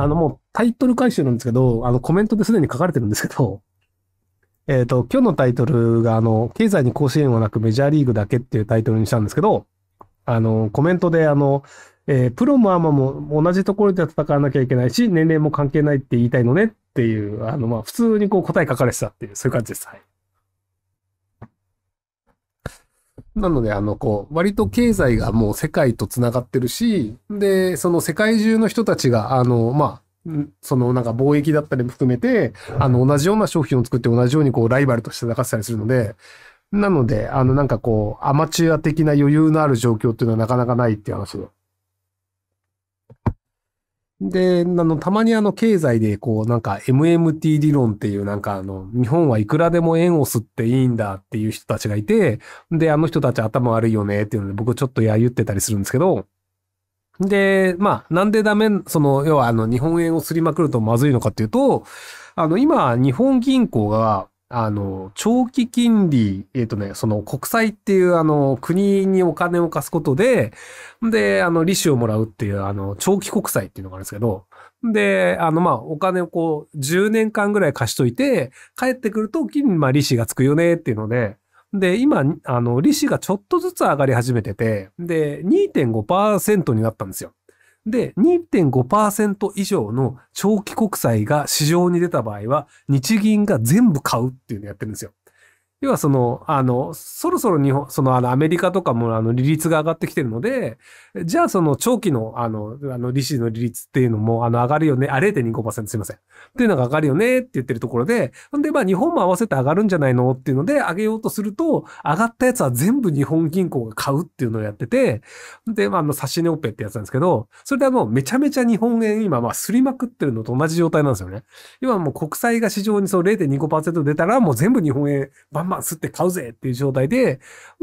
あの、もうタイトル回収なんですけど、あの、コメントですでに書かれてるんですけど、えっ、ー、と、今日のタイトルが、あの、経済に甲子園はなくメジャーリーグだけっていうタイトルにしたんですけど、あの、コメントで、あの、えー、プロもアマも同じところで戦わなきゃいけないし、年齢も関係ないって言いたいのねっていう、あの、まあ、普通にこう答え書かれてたっていう、そういう感じです。はい。なので、あの、こう、割と経済がもう世界と繋がってるし、で、その世界中の人たちが、あの、まあ、そのなんか貿易だったりも含めて、あの、同じような商品を作って同じようにこう、ライバルとして戦ってたりするので、なので、あの、なんかこう、アマチュア的な余裕のある状況っていうのはなかなかないっていう話をで、あの、たまにあの、経済で、こう、なんか、MMT 理論っていう、なんか、あの、日本はいくらでも円を吸っていいんだっていう人たちがいて、で、あの人たち頭悪いよねっていうので、僕ちょっとや言ってたりするんですけど、で、まあ、なんでダメ、その、要はあの、日本円をすりまくるとまずいのかっていうと、あの、今、日本銀行が、あの、長期金利、えっ、ー、とね、その国債っていうあの国にお金を貸すことで、で、あの利子をもらうっていうあの長期国債っていうのがあるんですけど、で、あのまあお金をこう10年間ぐらい貸しといて、帰ってくると金にまあ利子がつくよねっていうので、で、今、あの利子がちょっとずつ上がり始めてて、で、2.5%になったんですよ。で、2.5%以上の長期国債が市場に出た場合は、日銀が全部買うっていうのをやってるんですよ。要はその、あの、そろそろ日本、その、あの、アメリカとかも、あの、利率が上がってきてるので、じゃあ、その、長期の、あの、あの、利子の利率っていうのも、あの、上がるよね。あ、0.25%すいません。っていうのが上がるよねって言ってるところで、んで、まあ、日本も合わせて上がるんじゃないのっていうので、上げようとすると、上がったやつは全部日本銀行が買うっていうのをやってて、で、まあ、あの、差し値オペってやつなんですけど、それであの、めちゃめちゃ日本円、今、まあ、すりまくってるのと同じ状態なんですよね。今もう国債が市場にその0.25%出たら、もう全部日本円、バン3万吸って買うぜっていう状態で、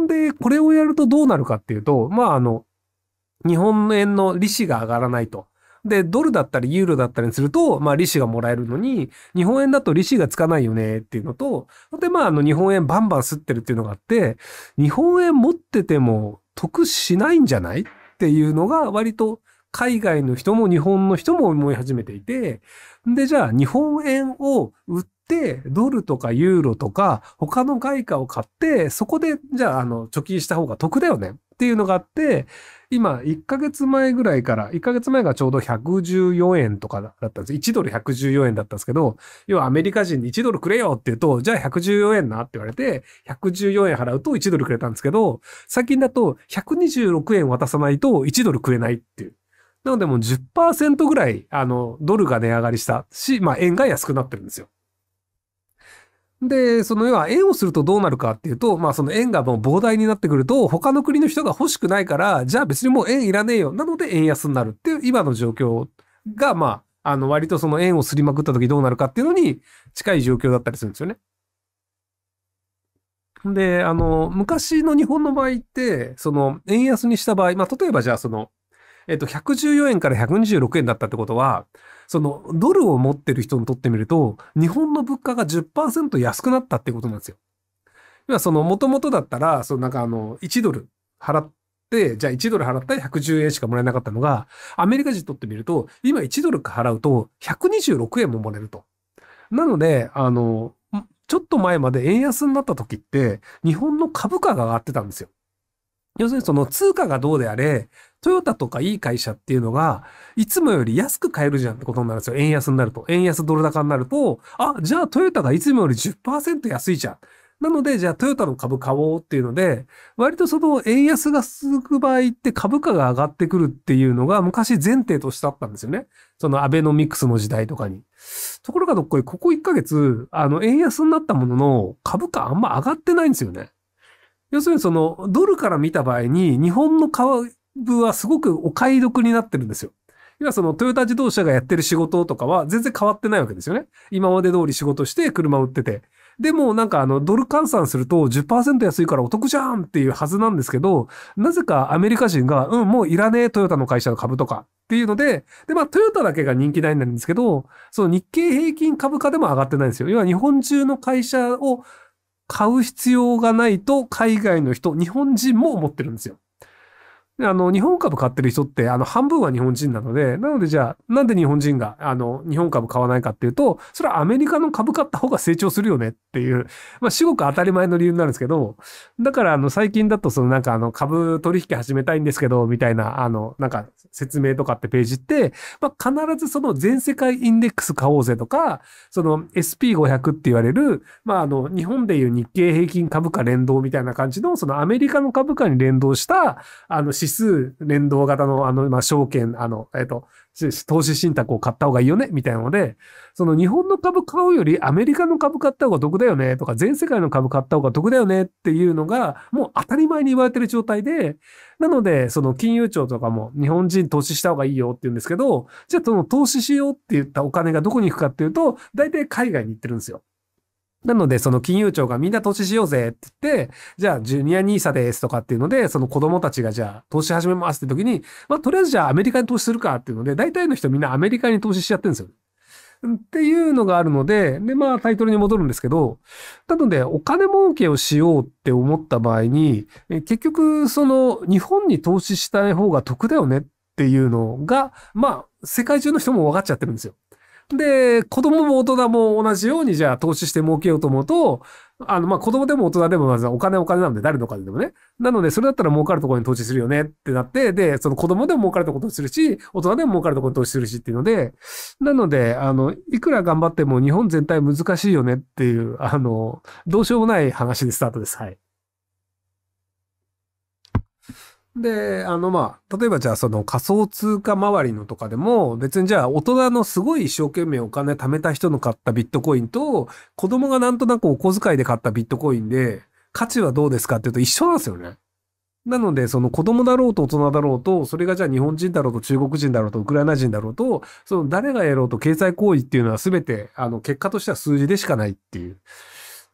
で、これをやるとどうなるかっていうと、まああの、日本円の利子が上がらないと。で、ドルだったりユーロだったりすると、まあ利子がもらえるのに、日本円だと利子がつかないよねっていうのと、で、まああの日本円バンバン吸ってるっていうのがあって、日本円持ってても得しないんじゃないっていうのが割と海外の人も日本の人も思い始めていて、で、じゃあ日本円を売って、ドルとかユーロとか他の外貨を買って、そこで、じゃあ、あの、貯金した方が得だよねっていうのがあって、今、1ヶ月前ぐらいから、1ヶ月前がちょうど114円とかだったんです。1ドル114円だったんですけど、要はアメリカ人に1ドルくれよって言うと、じゃあ114円なって言われて、114円払うと1ドルくれたんですけど、最近だと126円渡さないと1ドルくれないっていう。なのでもう10%ぐらい、あの、ドルが値上がりしたし、まあ、円が安くなってるんですよ。で、その要は円をするとどうなるかっていうと、まあその円がもう膨大になってくると、他の国の人が欲しくないから、じゃあ別にもう円いらねえよ。なので円安になるっていう今の状況が、まあ、あの割とその円をすりまくった時どうなるかっていうのに近い状況だったりするんですよね。で、あの、昔の日本の場合って、その円安にした場合、まあ例えばじゃあその、えっと、114円から126円だったってことは、その、ドルを持ってる人にとってみると、日本の物価が10%安くなったってことなんですよ。要はその、もともとだったら、そのなんかあの、1ドル払って、じゃあ1ドル払ったら110円しかもらえなかったのが、アメリカ人にとってみると、今1ドル払うと126円ももらえると。なので、あの、ちょっと前まで円安になった時って、日本の株価が上がってたんですよ。要するにその通貨がどうであれ、トヨタとかいい会社っていうのが、いつもより安く買えるじゃんってことになるんですよ。円安になると。円安ドル高になると、あ、じゃあトヨタがいつもより10%安いじゃん。なので、じゃあトヨタの株買おうっていうので、割とその円安が続く場合って株価が上がってくるっていうのが昔前提としてあったんですよね。そのアベノミクスの時代とかに。ところがどっこい、ここ1ヶ月、あの、円安になったものの株価あんま上がってないんですよね。要するにそのドルから見た場合に日本の株はすごくお買い得になってるんですよ。今そのトヨタ自動車がやってる仕事とかは全然変わってないわけですよね。今まで通り仕事して車を売ってて。でもなんかあのドル換算すると10%安いからお得じゃんっていうはずなんですけど、なぜかアメリカ人が、うん、もういらねえトヨタの会社の株とかっていうので、で、まあトヨタだけが人気ないんですけど、その日経平均株価でも上がってないんですよ。要は日本中の会社を買う必要がないと海外の人、日本人も思ってるんですよ。あの、日本株買ってる人って、あの、半分は日本人なので、なのでじゃあ、なんで日本人が、あの、日本株買わないかっていうと、それはアメリカの株買った方が成長するよねっていう、まあ、至極当たり前の理由になるんですけど、だから、あの、最近だと、そのなんか、あの、株取引始めたいんですけど、みたいな、あの、なんか、説明とかってページって、まあ、必ずその全世界インデックス買おうぜとか、その SP500 って言われる、まあ、あの、日本でいう日経平均株価連動みたいな感じの、そのアメリカの株価に連動した、あの、指指数連動型の、あの、まあ、証券、あの、えっと、投資信託を買った方がいいよね、みたいなので、その日本の株買うよりアメリカの株買った方が得だよね、とか、全世界の株買った方が得だよね、っていうのが、もう当たり前に言われてる状態で、なので、その金融庁とかも日本人投資した方がいいよって言うんですけど、じゃあその投資しようって言ったお金がどこに行くかっていうと、大体海外に行ってるんですよ。なので、その金融庁がみんな投資しようぜって言って、じゃあ、ジュニア nisa ですとかっていうので、その子供たちがじゃあ、投資始めますって時に、まあ、とりあえずじゃあ、アメリカに投資するかっていうので、大体の人みんなアメリカに投資しちゃってるんですよ。っていうのがあるので、で、まあ、タイトルに戻るんですけど、なので、お金儲けをしようって思った場合に、結局、その、日本に投資したい方が得だよねっていうのが、まあ、世界中の人も分かっちゃってるんですよ。で、子供も大人も同じように、じゃあ投資して儲けようと思うと、あの、ま、子供でも大人でも、まずお金お金なので、誰のお金でもね。なので、それだったら儲かるところに投資するよねってなって、で、その子供でも儲かるところに投資するし、大人でも儲かるところに投資するしっていうので、なので、あの、いくら頑張っても日本全体難しいよねっていう、あの、どうしようもない話でスタートです。はい。で、あのまあ、例えばじゃあその仮想通貨周りのとかでも、別にじゃあ大人のすごい一生懸命お金貯めた人の買ったビットコインと、子供がなんとなくお小遣いで買ったビットコインで、価値はどうですかっていうと一緒なんですよね。なので、その子供だろうと大人だろうと、それがじゃあ日本人だろうと中国人だろうとウクライナ人だろうと、その誰がやろうと経済行為っていうのは全て、あの結果としては数字でしかないっていう。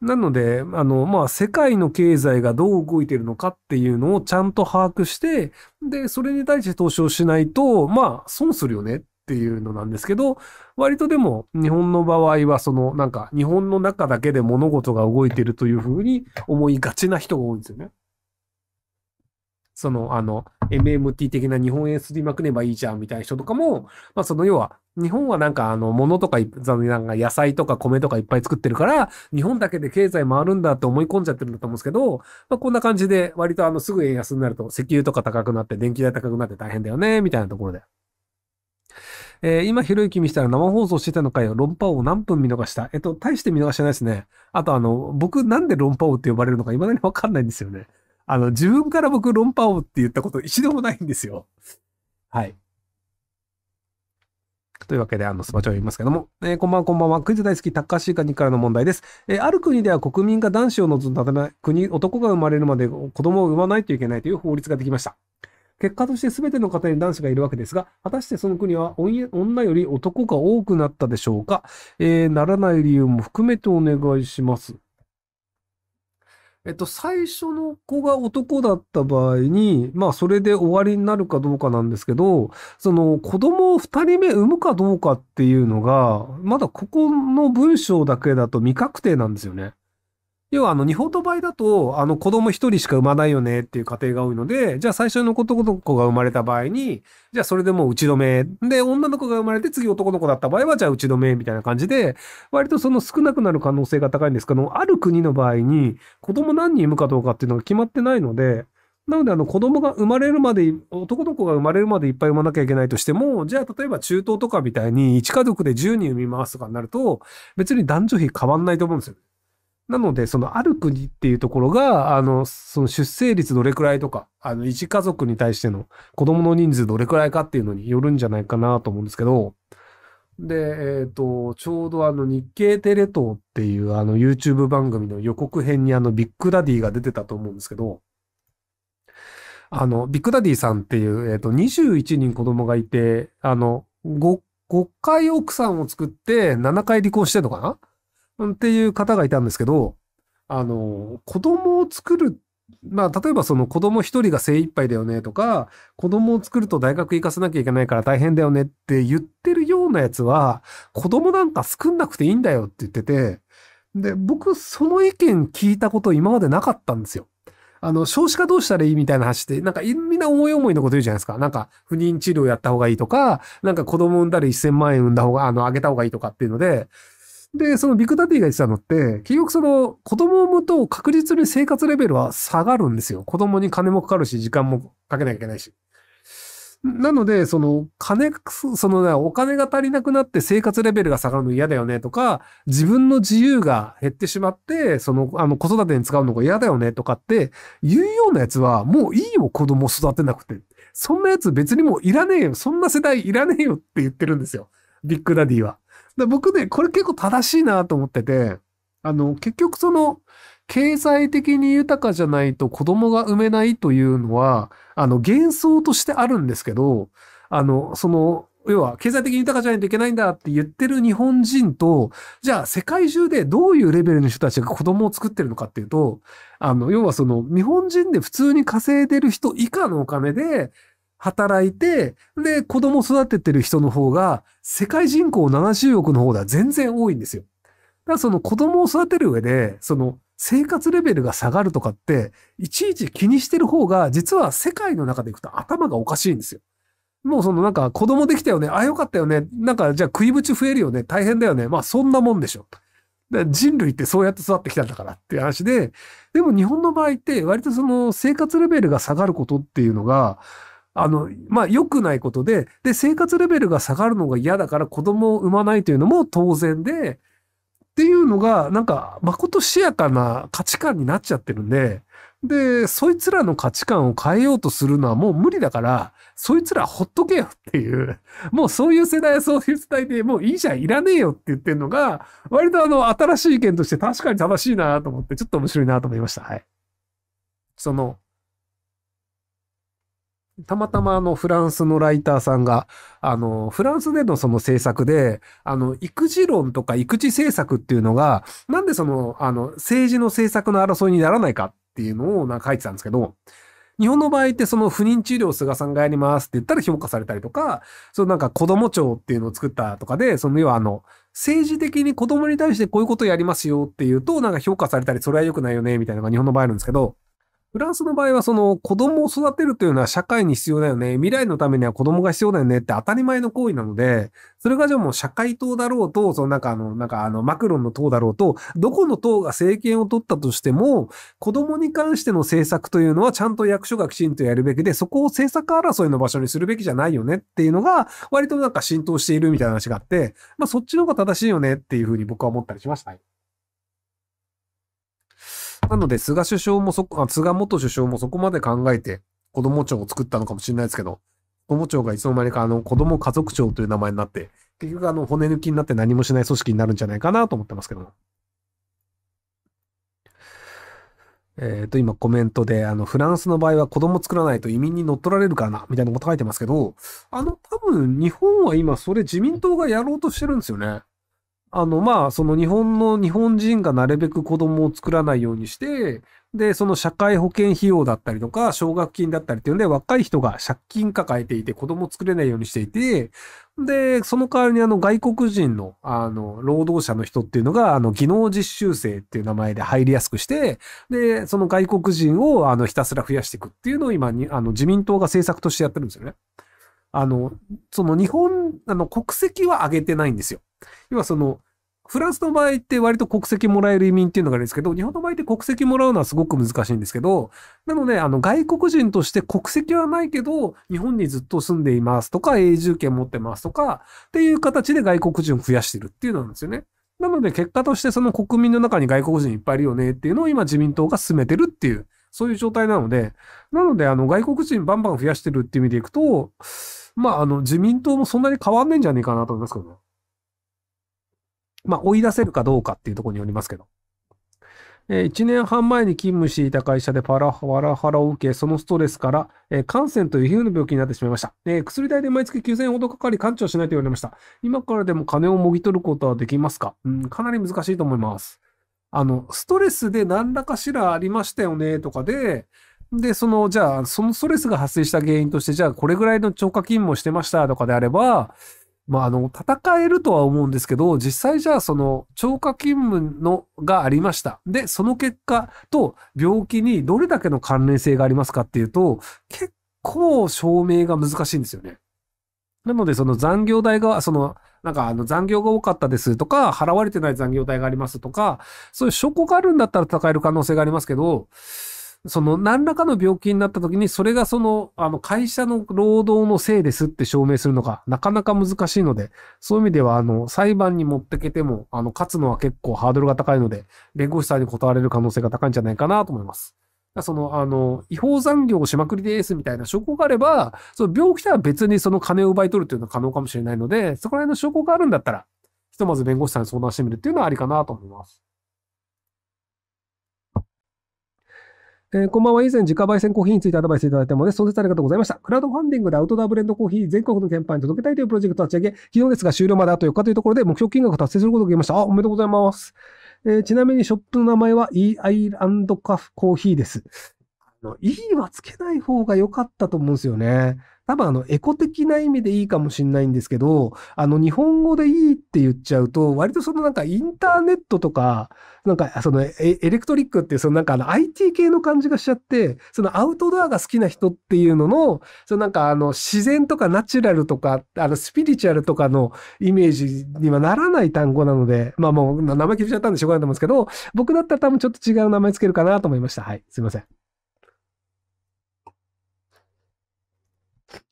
なので、あの、まあ、世界の経済がどう動いてるのかっていうのをちゃんと把握して、で、それに対して投資をしないと、まあ、損するよねっていうのなんですけど、割とでも日本の場合は、その、なんか、日本の中だけで物事が動いてるというふうに思いがちな人が多いんですよね。その、あの、MMT 的な日本円すりまくればいいじゃんみたいな人とかも、まあ、その要は、日本はなんかあの、物とか、なんか野菜とか米とかいっぱい作ってるから、日本だけで経済回るんだって思い込んじゃってるんだと思うんですけど、まあ、こんな感じで、割とあの、すぐ円安になると、石油とか高くなって、電気代高くなって大変だよね、みたいなところで。えー、今、ひろゆき見したら生放送してたのかよ。論破王何分見逃した。えっと、大して見逃してないですね。あとあの、僕なんで論破王って呼ばれるのか未だにわかんないんですよね。あの、自分から僕論破王って言ったこと一度もないんですよ。はい。というわけで、あの、スパチャを言いますけども、えー、こんばんは、こんばんは。クイズ大好き、タッカーシーカニからの問題です。えー、ある国では国民が男子を除くため、国、男が生まれるまで子供を産まないといけないという法律ができました。結果として全ての方に男子がいるわけですが、果たしてその国は女より男が多くなったでしょうか、えー、ならない理由も含めてお願いします。えっと、最初の子が男だった場合に、まあ、それで終わりになるかどうかなんですけど、その、子供を二人目産むかどうかっていうのが、まだここの文章だけだと未確定なんですよね。要はあの日本の場合だと、あの子供一人しか産まないよねっていう家庭が多いので、じゃあ最初の男の子が生まれた場合に、じゃあそれでもう打ち止め。で、女の子が生まれて次男の子だった場合は、じゃあ打ち止めみたいな感じで、割とその少なくなる可能性が高いんですけど、ある国の場合に子供何人産むかどうかっていうのが決まってないので、なので、あの、子供が生まれるまで、男の子が生まれるまでいっぱい産まなきゃいけないとしても、じゃあ、例えば中東とかみたいに、1家族で10人産みますとかになると、別に男女比変わんないと思うんですよ。なので、そのある国っていうところが、あの、その出生率どれくらいとか、あの、一家族に対しての子供の人数どれくらいかっていうのによるんじゃないかなと思うんですけど、で、えっ、ー、と、ちょうどあの、日経テレ東っていうあの、YouTube 番組の予告編にあの、ビッグダディが出てたと思うんですけど、あの、ビッグダディさんっていう、えっ、ー、と、21人子供がいて、あの、5、5回奥さんを作って7回離婚してんのかなっていう方がいたんですけど、あの、子供を作る、まあ、例えばその子供一人が精一杯だよねとか、子供を作ると大学行かせなきゃいけないから大変だよねって言ってるようなやつは、子供なんか作んなくていいんだよって言ってて、で、僕、その意見聞いたこと今までなかったんですよ。あの、少子化どうしたらいいみたいな話って、なんかみんな思い思いのこと言うじゃないですか。なんか不妊治療やった方がいいとか、なんか子供産んだら1000万円産んだ方が、あの、あげた方がいいとかっていうので、で、そのビッグダディが言ってたのって、結局その子供を産むと確実に生活レベルは下がるんですよ。子供に金もかかるし、時間もかけなきゃいけないし。なので、その、金、その、お金が足りなくなって生活レベルが下がるの嫌だよねとか、自分の自由が減ってしまって、その、あの、子育てに使うのが嫌だよねとかって言うようなやつは、もういいよ、子供育てなくて。そんなやつ別にもういらねえよ。そんな世代いらねえよって言ってるんですよ。ビッグダディは。で僕ね、これ結構正しいなと思ってて、あの、結局その、経済的に豊かじゃないと子供が産めないというのは、あの、幻想としてあるんですけど、あの、その、要は、経済的に豊かじゃないといけないんだって言ってる日本人と、じゃあ世界中でどういうレベルの人たちが子供を作ってるのかっていうと、あの、要はその、日本人で普通に稼いでる人以下のお金で、働いて、で、子供育ててる人の方が、世界人口70億の方では全然多いんですよ。だからその子供を育てる上で、その生活レベルが下がるとかって、いちいち気にしてる方が、実は世界の中でいくと頭がおかしいんですよ。もうそのなんか子供できたよね。あ、よかったよね。なんかじゃあ食いぶち増えるよね。大変だよね。まあそんなもんでしょ。人類ってそうやって育ってきたんだからっていう話で、でも日本の場合って割とその生活レベルが下がることっていうのが、あの、まあ、良くないことで、で、生活レベルが下がるのが嫌だから子供を産まないというのも当然で、っていうのが、なんか、まことしやかな価値観になっちゃってるんで、で、そいつらの価値観を変えようとするのはもう無理だから、そいつらほっとけよっていう、もうそういう世代はそういう世代でもういいじゃん、いらねえよって言ってるのが、割とあの、新しい意見として確かに正しいなと思って、ちょっと面白いなと思いました。はい。その、たまたまあのフランスのライターさんが、あの、フランスでのその政策で、あの、育児論とか育児政策っていうのが、なんでその、あの、政治の政策の争いにならないかっていうのをなんか書いてたんですけど、日本の場合ってその不妊治療菅さんがやりますって言ったら評価されたりとか、そのなんか子供庁っていうのを作ったとかで、その要はあの、政治的に子供に対してこういうことをやりますよっていうと、なんか評価されたり、それは良くないよね、みたいなのが日本の場合あるんですけど、フランスの場合はその子供を育てるというのは社会に必要だよね。未来のためには子供が必要だよねって当たり前の行為なので、それがじゃあもう社会党だろうと、そのなんかあの、なんかあの、マクロンの党だろうと、どこの党が政権を取ったとしても、子供に関しての政策というのはちゃんと役所がきちんとやるべきで、そこを政策争いの場所にするべきじゃないよねっていうのが、割となんか浸透しているみたいな話があって、まあそっちの方が正しいよねっていうふうに僕は思ったりしました。なので、菅首相もそこ、菅元首相もそこまで考えて、子供庁を作ったのかもしれないですけど、子供庁がいつの間にかあの子供家族庁という名前になって、結局あの骨抜きになって何もしない組織になるんじゃないかなと思ってますけども。えっ、ー、と、今コメントで、あの、フランスの場合は子供作らないと移民に乗っ取られるからな、みたいなこと書いてますけど、あの、多分日本は今それ自民党がやろうとしてるんですよね。あの、まあ、その日本の、日本人がなるべく子供を作らないようにして、で、その社会保険費用だったりとか、奨学金だったりっていうんで、若い人が借金抱えていて、子供を作れないようにしていて、で、その代わりにあの外国人の、あの、労働者の人っていうのが、あの、技能実習生っていう名前で入りやすくして、で、その外国人を、あの、ひたすら増やしていくっていうのを今に、あの、自民党が政策としてやってるんですよね。あの、その日本、あの、国籍は上げてないんですよ。要はその、フランスの場合って割と国籍もらえる移民っていうのがあるんですけど、日本の場合って国籍もらうのはすごく難しいんですけど、なので、あの、外国人として国籍はないけど、日本にずっと住んでいますとか、永住権持ってますとか、っていう形で外国人を増やしてるっていうのなんですよね。なので、結果としてその国民の中に外国人いっぱいいるよねっていうのを今自民党が進めてるっていう、そういう状態なので、なので、あの、外国人バンバン増やしてるっていう意味でいくと、まあ、あの、自民党もそんなに変わんないんじゃねえかなと思いますけどね。まあ、追い出せるかどうかっていうところによりますけど。えー、1年半前に勤務していた会社でパラハラハラを受け、そのストレスから、えー、感染という皮膚の病気になってしまいました。えー、薬代で毎月9000円ほどかかり、完治をしないと言われました。今からでも金をもぎ取ることはできますか、うん、かなり難しいと思います。あの、ストレスで何らかしらありましたよね、とかで、で、その、じゃあ、そのストレスが発生した原因として、じゃあ、これぐらいの超過勤務をしてましたとかであれば、まあ、あの、戦えるとは思うんですけど、実際じゃあ、その、超過勤務の、がありました。で、その結果と病気にどれだけの関連性がありますかっていうと、結構証明が難しいんですよね。なので、その残業代が、その、なんかあの残業が多かったですとか、払われてない残業代がありますとか、そういう証拠があるんだったら戦える可能性がありますけど、その何らかの病気になった時に、それがその、あの、会社の労働のせいですって証明するのが、なかなか難しいので、そういう意味では、あの、裁判に持ってけても、あの、勝つのは結構ハードルが高いので、弁護士さんに断れる可能性が高いんじゃないかなと思います。その、あの、違法残業をしまくりですみたいな証拠があれば、その病気とは別にその金を奪い取るというのは可能かもしれないので、そこら辺の証拠があるんだったら、ひとまず弁護士さんに相談してみるっていうのはありかなと思います。えー、こんばんは。以前、自家焙煎コーヒーについてアドバイスいただいたので、その説ありがとうございました。クラウドファンディングでアウトドアブレンドコーヒー全国の店舗に届けたいというプロジェクトを立ち上げ、昨日ですが終了まであと4日というところで目標金額を達成することができました。あ、おめでとうございます。えー、ちなみにショップの名前は E アイランドカフコーヒーです。E はつけない方が良かったと思うんですよね。多分あの、エコ的な意味でいいかもしれないんですけど、あの、日本語でいいって言っちゃうと、割とそのなんかインターネットとか、なんかそのエレクトリックっていうそのなんかあの IT 系の感じがしちゃって、そのアウトドアが好きな人っていうのの、そのなんかあの、自然とかナチュラルとか、あの、スピリチュアルとかのイメージにはならない単語なので、まあもう名前決めちゃったんでしょうがないと思うんですけど、僕だったら多分ちょっと違う名前つけるかなと思いました。はい。すいません。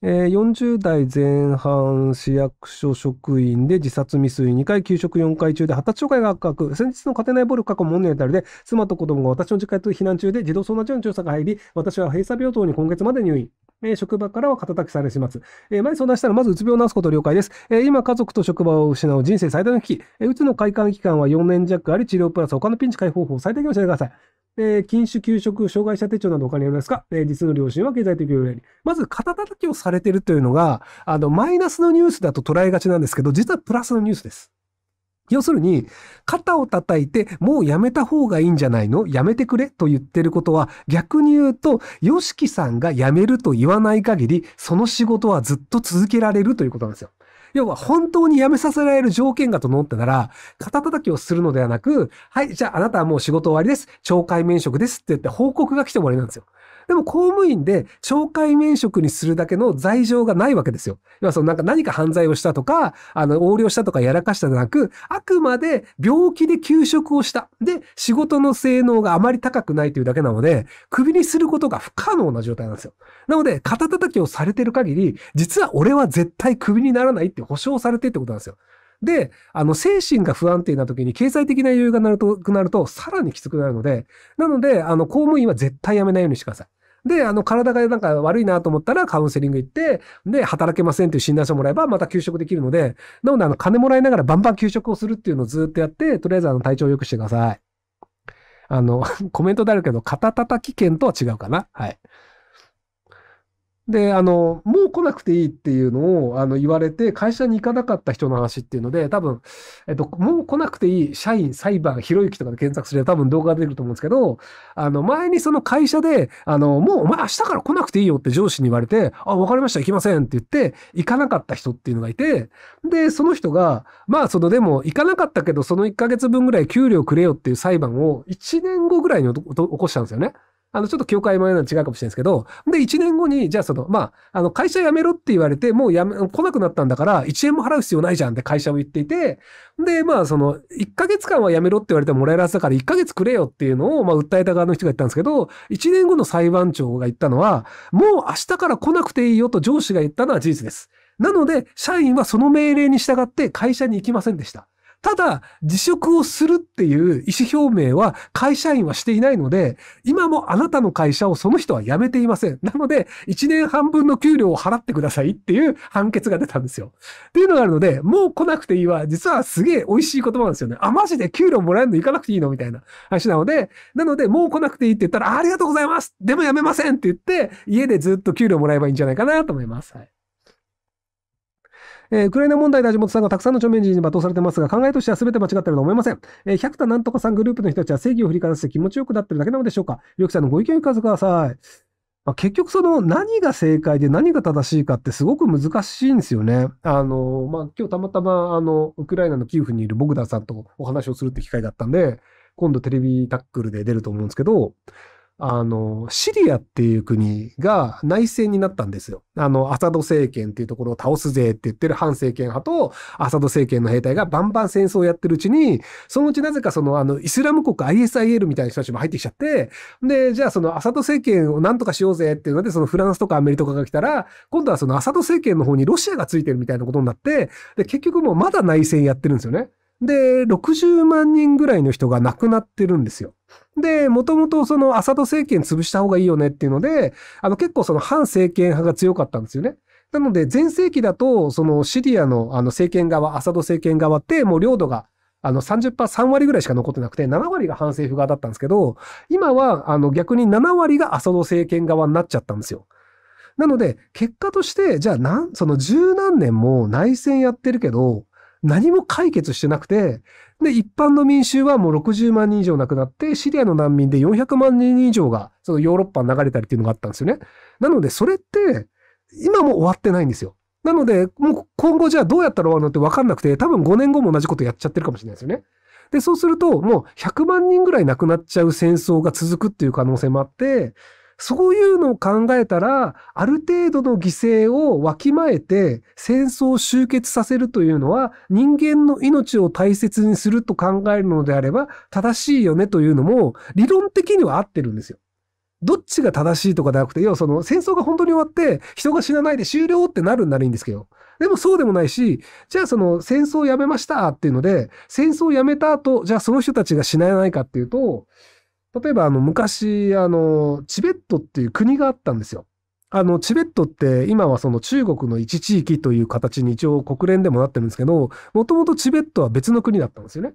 えー、40代前半市役所職員で自殺未遂2回、給食4回中で発達障害が悪化。先日の家庭内暴力過去問題たりで、妻と子供が私の自家と避難中で、児童相談所の調査が入り、私は閉鎖病棟に今月まで入院。え職場からは肩たきされします。えー、前相談したらまずうつ病を治すこと了解です。えー、今家族と職場を失う人生最大の危機。えー、うつの快感期間は4年弱あり、治療プラス他のピンチ解放法を最大限教えてください。え禁酒、休職、障害者手帳などお金ありますか、え実の両親は経済的余裕に。まず、肩叩きをされてるというのが、あの、マイナスのニュースだと捉えがちなんですけど、実はプラスのニュースです。要するに、肩を叩いて、もうやめた方がいいんじゃないのやめてくれと言ってることは、逆に言うと、ヨシキさんが辞めると言わない限り、その仕事はずっと続けられるということなんですよ。要は本当に辞めさせられる条件が整ったなら、肩叩きをするのではなく、はい、じゃああなたはもう仕事終わりです。懲戒免職ですって言って報告が来て終わりなんですよ。でも公務員で懲戒免職にするだけの罪状がないわけですよ。はそのなんか何か犯罪をしたとか、あの、横領したとかやらかしたでなく、あくまで病気で休職をした。で、仕事の性能があまり高くないというだけなので、首にすることが不可能な状態なんですよ。なので、肩叩きをされてる限り、実は俺は絶対首にならないって保証されてってことなんですよ。で、あの、精神が不安定な時に経済的な余裕がなると、くなると、さらにきつくなるので、なので、あの、公務員は絶対辞めないようにしてください。で、あの、体がなんか悪いなと思ったらカウンセリング行って、で、働けませんっていう診断書もらえば、また休職できるので、なので、あの、金もらいながらバンバン休職をするっていうのをずっとやって、とりあえずあの、体調を良くしてください。あの、コメントであるけど、肩叩き券とは違うかな。はい。で、あの、もう来なくていいっていうのを、あの、言われて、会社に行かなかった人の話っていうので、多分、えっと、もう来なくていい、社員、裁判、ひろゆきとかで検索すれば多分動画が出ると思うんですけど、あの、前にその会社で、あの、もうお前明日から来なくていいよって上司に言われて、あ、わかりました、行きませんって言って、行かなかった人っていうのがいて、で、その人が、まあ、その、でも、行かなかったけど、その1ヶ月分ぐらい給料くれよっていう裁判を1年後ぐらいに起こしたんですよね。あの、ちょっと記もようなの違うかもしれないですけど、で、1年後に、じゃあその、まあ、あの、会社辞めろって言われて、もうやめ、来なくなったんだから、1円も払う必要ないじゃんって会社も言っていて、で、まあ、その、1ヶ月間は辞めろって言われてもらえるはずだから、1ヶ月くれよっていうのを、まあ、訴えた側の人が言ったんですけど、1年後の裁判長が言ったのは、もう明日から来なくていいよと上司が言ったのは事実です。なので、社員はその命令に従って会社に行きませんでした。ただ、辞職をするっていう意思表明は会社員はしていないので、今もあなたの会社をその人は辞めていません。なので、1年半分の給料を払ってくださいっていう判決が出たんですよ。っていうのがあるので、もう来なくていいは、実はすげえ美味しい言葉なんですよね。あ、マジで給料もらえるの行かなくていいのみたいな話なので、なので、もう来なくていいって言ったら、ありがとうございますでも辞めませんって言って、家でずっと給料もらえばいいんじゃないかなと思います。はいえー、ウクライナ問題で橋本さんがたくさんの著名人に罵倒されてますが、考えとしては全て間違ってると思いません。えー、百田なんとかさんグループの人たちは正義を振りかざして気持ちよくなってるだけなのでしょうかりょうきさんのご意見を聞かせてください。まあ、結局その何が正解で何が正しいかってすごく難しいんですよね。あの、まあ、今日たまたまあの、ウクライナのキーフにいるボグダさんとお話をするって機会だったんで、今度テレビタックルで出ると思うんですけど、あの、シリアっていう国が内戦になったんですよ。あの、アサド政権っていうところを倒すぜって言ってる反政権派と、アサド政権の兵隊がバンバン戦争をやってるうちに、そのうちなぜかその、あの、イスラム国 ISIL みたいな人たちも入ってきちゃって、で、じゃあそのアサド政権をなんとかしようぜっていうので、そのフランスとかアメリカとかが来たら、今度はそのアサド政権の方にロシアがついてるみたいなことになって、で、結局もうまだ内戦やってるんですよね。で、60万人ぐらいの人が亡くなってるんですよ。で、もともとそのアサド政権潰した方がいいよねっていうので、あの結構その反政権派が強かったんですよね。なので、前世紀だと、そのシリアのあの政権側、アサド政権側って、もう領土があの30%、3割ぐらいしか残ってなくて、7割が反政府側だったんですけど、今はあの逆に7割がアサド政権側になっちゃったんですよ。なので、結果として、じゃあなん、その十何年も内戦やってるけど、何も解決してなくて、で、一般の民衆はもう60万人以上亡くなって、シリアの難民で400万人以上が、そのヨーロッパに流れたりっていうのがあったんですよね。なので、それって、今も終わってないんですよ。なので、もう今後じゃあどうやったら終わるのって分かんなくて、多分5年後も同じことやっちゃってるかもしれないですよね。で、そうすると、もう100万人ぐらい亡くなっちゃう戦争が続くっていう可能性もあって、そういうのを考えたら、ある程度の犠牲をわきまえて戦争を終結させるというのは、人間の命を大切にすると考えるのであれば、正しいよねというのも、理論的には合ってるんですよ。どっちが正しいとかではなくて、要はその戦争が本当に終わって人が死なないで終了ってなるんならいいんですけど。でもそうでもないし、じゃあその戦争をやめましたっていうので、戦争をやめた後、じゃあその人たちが死なないかっていうと、例えばあの昔あのチベットっていう国があったんですよ。あのチベットって今はその中国の一地域という形に一応国連でもなってるんですけどもともとチベットは別の国だったんですよね。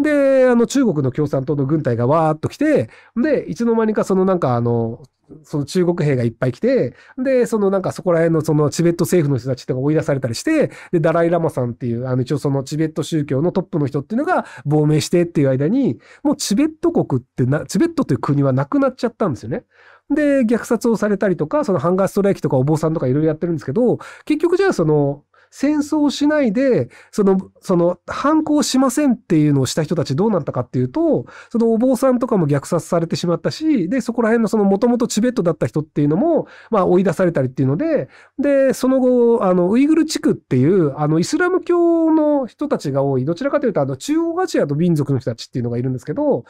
で、あの、中国の共産党の軍隊がわーっと来て、で、いつの間にかそのなんかあの、その中国兵がいっぱい来て、で、そのなんかそこら辺のそのチベット政府の人たちとか追い出されたりして、で、ダライ・ラマさんっていう、あの一応そのチベット宗教のトップの人っていうのが亡命してっていう間に、もうチベット国ってな、チベットという国はなくなっちゃったんですよね。で、虐殺をされたりとか、そのハンガーストライキとかお坊さんとかいろいろやってるんですけど、結局じゃあその、戦争をしないで、その、その、反抗しませんっていうのをした人たちどうなったかっていうと、そのお坊さんとかも虐殺されてしまったし、で、そこら辺のそのもともとチベットだった人っていうのも、まあ追い出されたりっていうので、で、その後、あの、ウイグル地区っていう、あの、イスラム教の人たちが多い、どちらかというと、あの、中央アジアの民族の人たちっていうのがいるんですけど、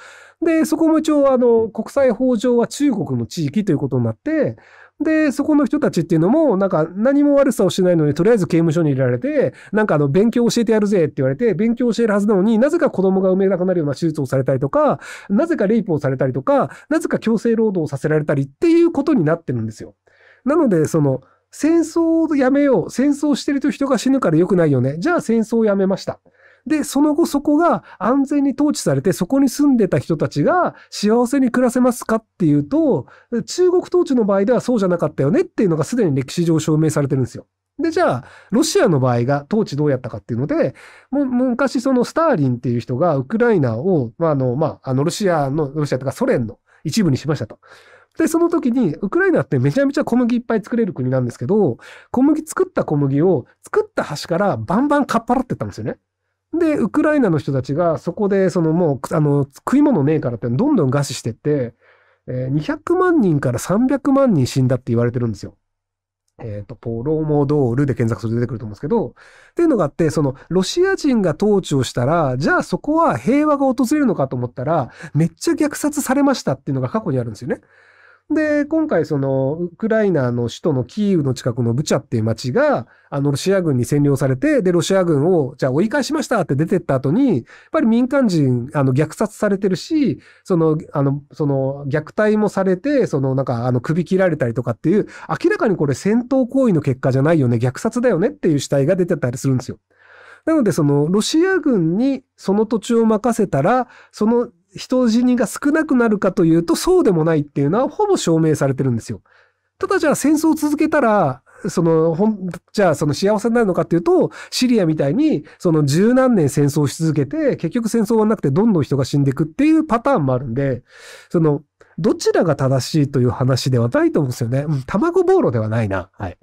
で、そこも一応、あの、国際法上は中国の地域ということになって、で、そこの人たちっていうのも、なんか何も悪さをしないのに、とりあえず刑務所に入れられて、なんかあの、勉強教えてやるぜって言われて、勉強教えるはずなのになぜか子供が産めなくなるような手術をされたりとか、なぜかレイプをされたりとか、なぜか強制労働をさせられたりっていうことになってるんですよ。なので、その、戦争をやめよう。戦争してると人が死ぬから良くないよね。じゃあ戦争をやめました。で、その後そこが安全に統治されて、そこに住んでた人たちが幸せに暮らせますかっていうと、中国統治の場合ではそうじゃなかったよねっていうのがすでに歴史上証明されてるんですよ。で、じゃあ、ロシアの場合が統治どうやったかっていうので、もう昔そのスターリンっていう人がウクライナを、まあ、あの、まあ、あの、ロシアの、ロシアとかソ連の一部にしましたと。で、その時に、ウクライナってめちゃめちゃ小麦いっぱい作れる国なんですけど、小麦作った小麦を作った端からバンバンかっぱらってったんですよね。で、ウクライナの人たちがそこで、そのもう、あの、食い物ねえからってどんどん餓死してって、えー、200万人から300万人死んだって言われてるんですよ。えっ、ー、と、ポロモドールで検索すると出てくると思うんですけど、っていうのがあって、その、ロシア人が統治をしたら、じゃあそこは平和が訪れるのかと思ったら、めっちゃ虐殺されましたっていうのが過去にあるんですよね。で、今回その、ウクライナの首都のキーウの近くのブチャっていう街が、あの、ロシア軍に占領されて、で、ロシア軍を、じゃあ追い返しましたって出てった後に、やっぱり民間人、あの、虐殺されてるし、その、あの、その、虐待もされて、その、なんか、あの、首切られたりとかっていう、明らかにこれ戦闘行為の結果じゃないよね、虐殺だよねっていう主体が出てたりするんですよ。なので、その、ロシア軍にその土地を任せたら、その人死人が少なくなるかというと、そうでもないっていうのはほぼ証明されてるんですよ。ただじゃあ戦争を続けたら、その、ほん、じゃあその幸せになるのかっていうと、シリアみたいに、その十何年戦争し続けて、結局戦争がなくてどんどん人が死んでいくっていうパターンもあるんで、その、どちらが正しいという話ではないと思うんですよね。うん、卵ボーロではないな。はい。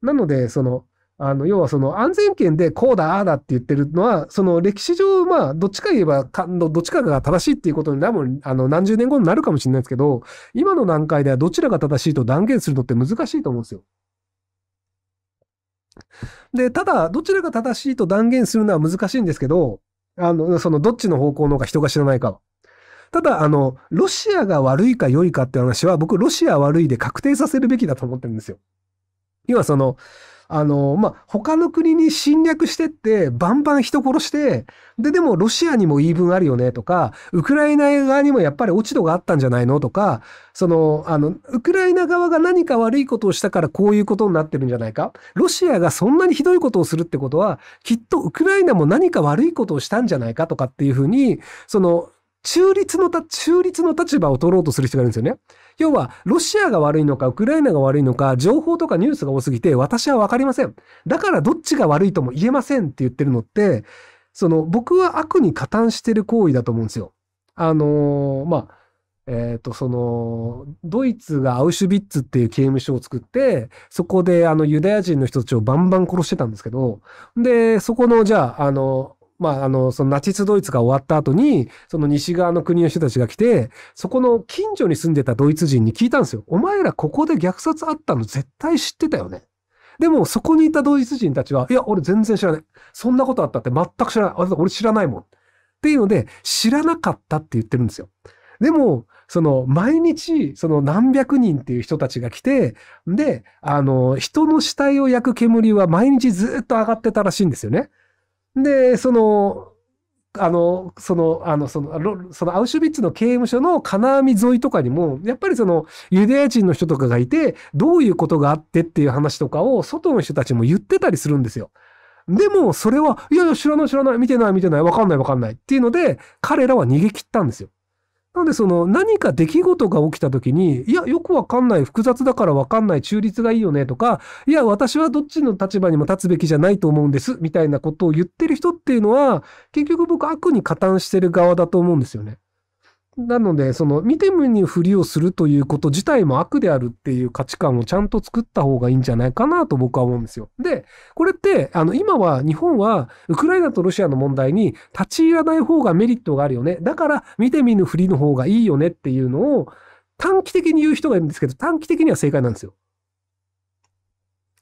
なので、その、あの、要はその安全圏でこうだ、ああだって言ってるのは、その歴史上、まあ、どっちか言えばか、どっちかが正しいっていうことに多分、あの、何十年後になるかもしれないですけど、今の段階ではどちらが正しいと断言するのって難しいと思うんですよ。で、ただ、どちらが正しいと断言するのは難しいんですけど、あの、その、どっちの方向の方が人が知らないか。は。ただ、あの、ロシアが悪いか良いかって話は、僕、ロシア悪いで確定させるべきだと思ってるんですよ。要はその、あの、まあ、他の国に侵略してって、バンバン人殺して、で、でもロシアにも言い分あるよねとか、ウクライナ側にもやっぱり落ち度があったんじゃないのとか、その、あの、ウクライナ側が何か悪いことをしたからこういうことになってるんじゃないか。ロシアがそんなにひどいことをするってことは、きっとウクライナも何か悪いことをしたんじゃないかとかっていうふうに、その、中立のた、中立の立場を取ろうとする人がいるんですよね。要は、ロシアが悪いのか、ウクライナが悪いのか、情報とかニュースが多すぎて、私はわかりません。だからどっちが悪いとも言えませんって言ってるのって、その、僕は悪に加担してる行為だと思うんですよ。あのー、まあ、えっ、ー、と、その、ドイツがアウシュビッツっていう刑務所を作って、そこであのユダヤ人の人たちをバンバン殺してたんですけど、で、そこの、じゃあ、あの、まあ、あの、そのナチスドイツが終わった後に、その西側の国の人たちが来て、そこの近所に住んでたドイツ人に聞いたんですよ。お前らここで虐殺あったの絶対知ってたよね。でも、そこにいたドイツ人たちは、いや、俺全然知らない。そんなことあったって全く知らない。俺知らないもん。っていうので、知らなかったって言ってるんですよ。でも、その、毎日、その何百人っていう人たちが来て、で、あの、人の死体を焼く煙は毎日ずっと上がってたらしいんですよね。で、その、あの、その、あの、その、そのアウシュビッツの刑務所の金網沿いとかにも、やっぱりその、ユダヤ人の人とかがいて、どういうことがあってっていう話とかを、外の人たちも言ってたりするんですよ。でも、それは、いやいや、知らない知らない、見てない見てない、わかんないわかんないっていうので、彼らは逃げ切ったんですよ。なのでその何か出来事が起きた時に、いや、よくわかんない、複雑だからわかんない、中立がいいよねとか、いや、私はどっちの立場にも立つべきじゃないと思うんです、みたいなことを言ってる人っていうのは、結局僕悪に加担してる側だと思うんですよね。なので、その、見て見ぬふりをするということ自体も悪であるっていう価値観をちゃんと作った方がいいんじゃないかなと僕は思うんですよ。で、これって、あの、今は日本はウクライナとロシアの問題に立ち入らない方がメリットがあるよね。だから、見て見ぬふりの方がいいよねっていうのを短期的に言う人がいるんですけど、短期的には正解なんですよ。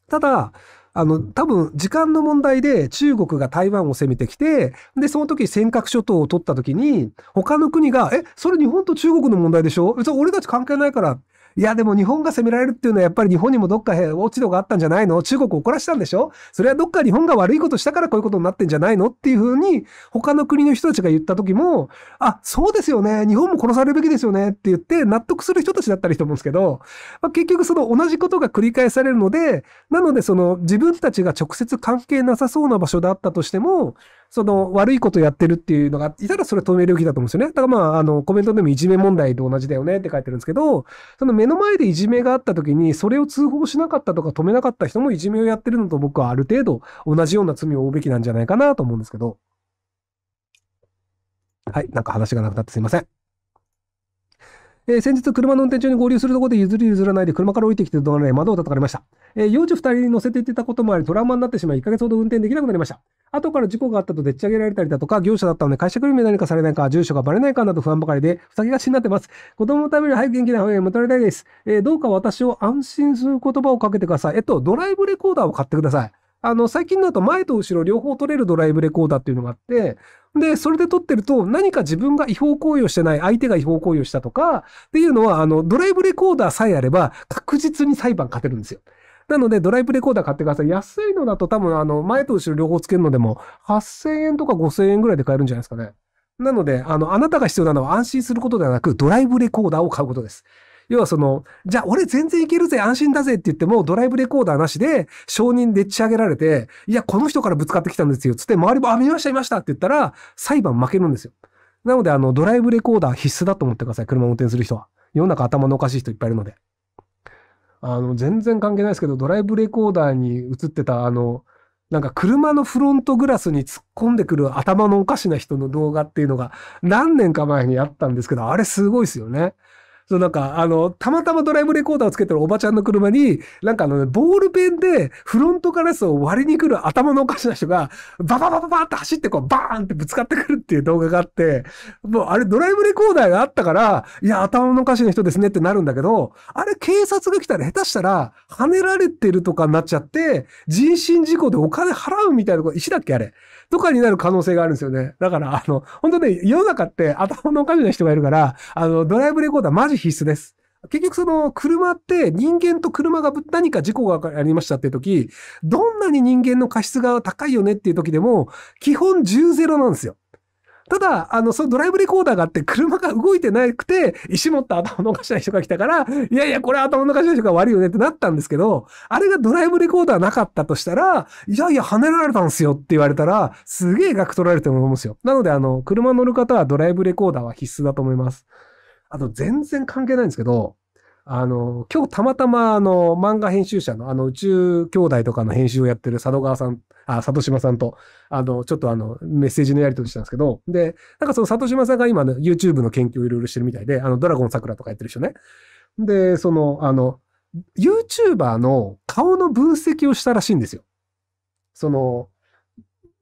ただ、あの、多分、時間の問題で中国が台湾を攻めてきて、で、その時尖閣諸島を取った時に、他の国が、え、それ日本と中国の問題でしょ俺たち関係ないから、いや、でも日本が攻められるっていうのはやっぱり日本にもどっか落ち度があったんじゃないの中国を怒らしたんでしょそれはどっか日本が悪いことしたからこういうことになってんじゃないのっていうふうに、他の国の人たちが言った時も、あ、そうですよね。日本も殺されるべきですよねって言って納得する人たちだったりと思うんですけど、まあ、結局その同じことが繰り返されるので、なのでその自分たちが直接関係なさそうな場所だったとしても、その悪いことやってるっていうのがいたらそれ止めるべきだと思うんですよね。だからまあ、あの、コメントでもいじめ問題と同じだよねって書いてるんですけど、その目の前でいじめがあった時に、それを通報しなかったとか止めなかった人もいじめをやってるのと僕はある程度同じような罪を負うべきなんじゃないかなと思うんですけど。はい、なんか話がなくなってすいません。えー、先日車の運転中に合流するところで譲り譲らないで車から降りてきて怒鳴られ窓を叩かれました。えー、幼児2人に乗せていってたこともありトラウマになってしまい1ヶ月ほど運転できなくなりました。後から事故があったとでっち上げられたりだとか、業者だったので会社組みで何かされないか、住所がバレないかなど不安ばかりで、ふさぎがしになってます。子供のために早く元気な母親に求めれたいです。えー、どうか私を安心する言葉をかけてください。えっと、ドライブレコーダーを買ってください。あの、最近だと前と後ろ両方取れるドライブレコーダーっていうのがあって、で、それで撮ってると、何か自分が違法行為をしてない、相手が違法行為をしたとか、っていうのは、あの、ドライブレコーダーさえあれば、確実に裁判勝てるんですよ。なので、ドライブレコーダー買ってください。安いのだと多分、あの、前と後ろ両方つけるのでも、8000円とか5000円ぐらいで買えるんじゃないですかね。なので、あの、あなたが必要なのは安心することではなく、ドライブレコーダーを買うことです。要はその、じゃあ俺全然いけるぜ、安心だぜって言っても、ドライブレコーダーなしで、証人でっち上げられて、いや、この人からぶつかってきたんですよ、つって、周りも、あ、見ました、見ましたって言ったら、裁判負けるんですよ。なので、あの、ドライブレコーダー必須だと思ってください、車運転する人は。世の中頭のおかしい人いっぱいいるので。あの、全然関係ないですけど、ドライブレコーダーに映ってた、あの、なんか車のフロントグラスに突っ込んでくる頭のおかしな人の動画っていうのが何年か前にあったんですけど、あれすごいですよね。そなんか、あの、たまたまドライブレコーダーをつけてるおばちゃんの車に、なんかあの、ね、ボールペンでフロントガラスを割りに来る頭のおかしな人が、バババババって走ってこう、バーンってぶつかってくるっていう動画があって、もうあれドライブレコーダーがあったから、いや、頭のおかしな人ですねってなるんだけど、あれ警察が来たら下手したら、跳ねられてるとかになっちゃって、人身事故でお金払うみたいなこと、石だっけあれ。とかになる可能性があるんですよね。だから、あの、本当ね、世の中って頭のおかしな人がいるから、あの、ドライブレコーダーマジ必須です。結局その車って人間と車が何か事故がありましたっていう時、どんなに人間の過失が高いよねっていう時でも、基本10-0なんですよ。ただ、あの、そのドライブレコーダーがあって、車が動いてなくて、石持った頭のおかしな人が来たから、いやいや、これ頭のおかしな人が悪いよねってなったんですけど、あれがドライブレコーダーなかったとしたら、いやいや、跳ねられたんすよって言われたら、すげえ額取られてると思うんですよ。なので、あの、車乗る方はドライブレコーダーは必須だと思います。あと、全然関係ないんですけど、あの、今日たまたまあの、漫画編集者のあの、宇宙兄弟とかの編集をやってる佐渡川さん、あ、佐渡島さんと、あの、ちょっとあの、メッセージのやり取りしたんですけど、で、なんかその佐渡島さんが今の YouTube の研究をいろいろしてるみたいで、あの、ドラゴン桜とかやってる人ね。で、その、あの、YouTuber の顔の分析をしたらしいんですよ。その、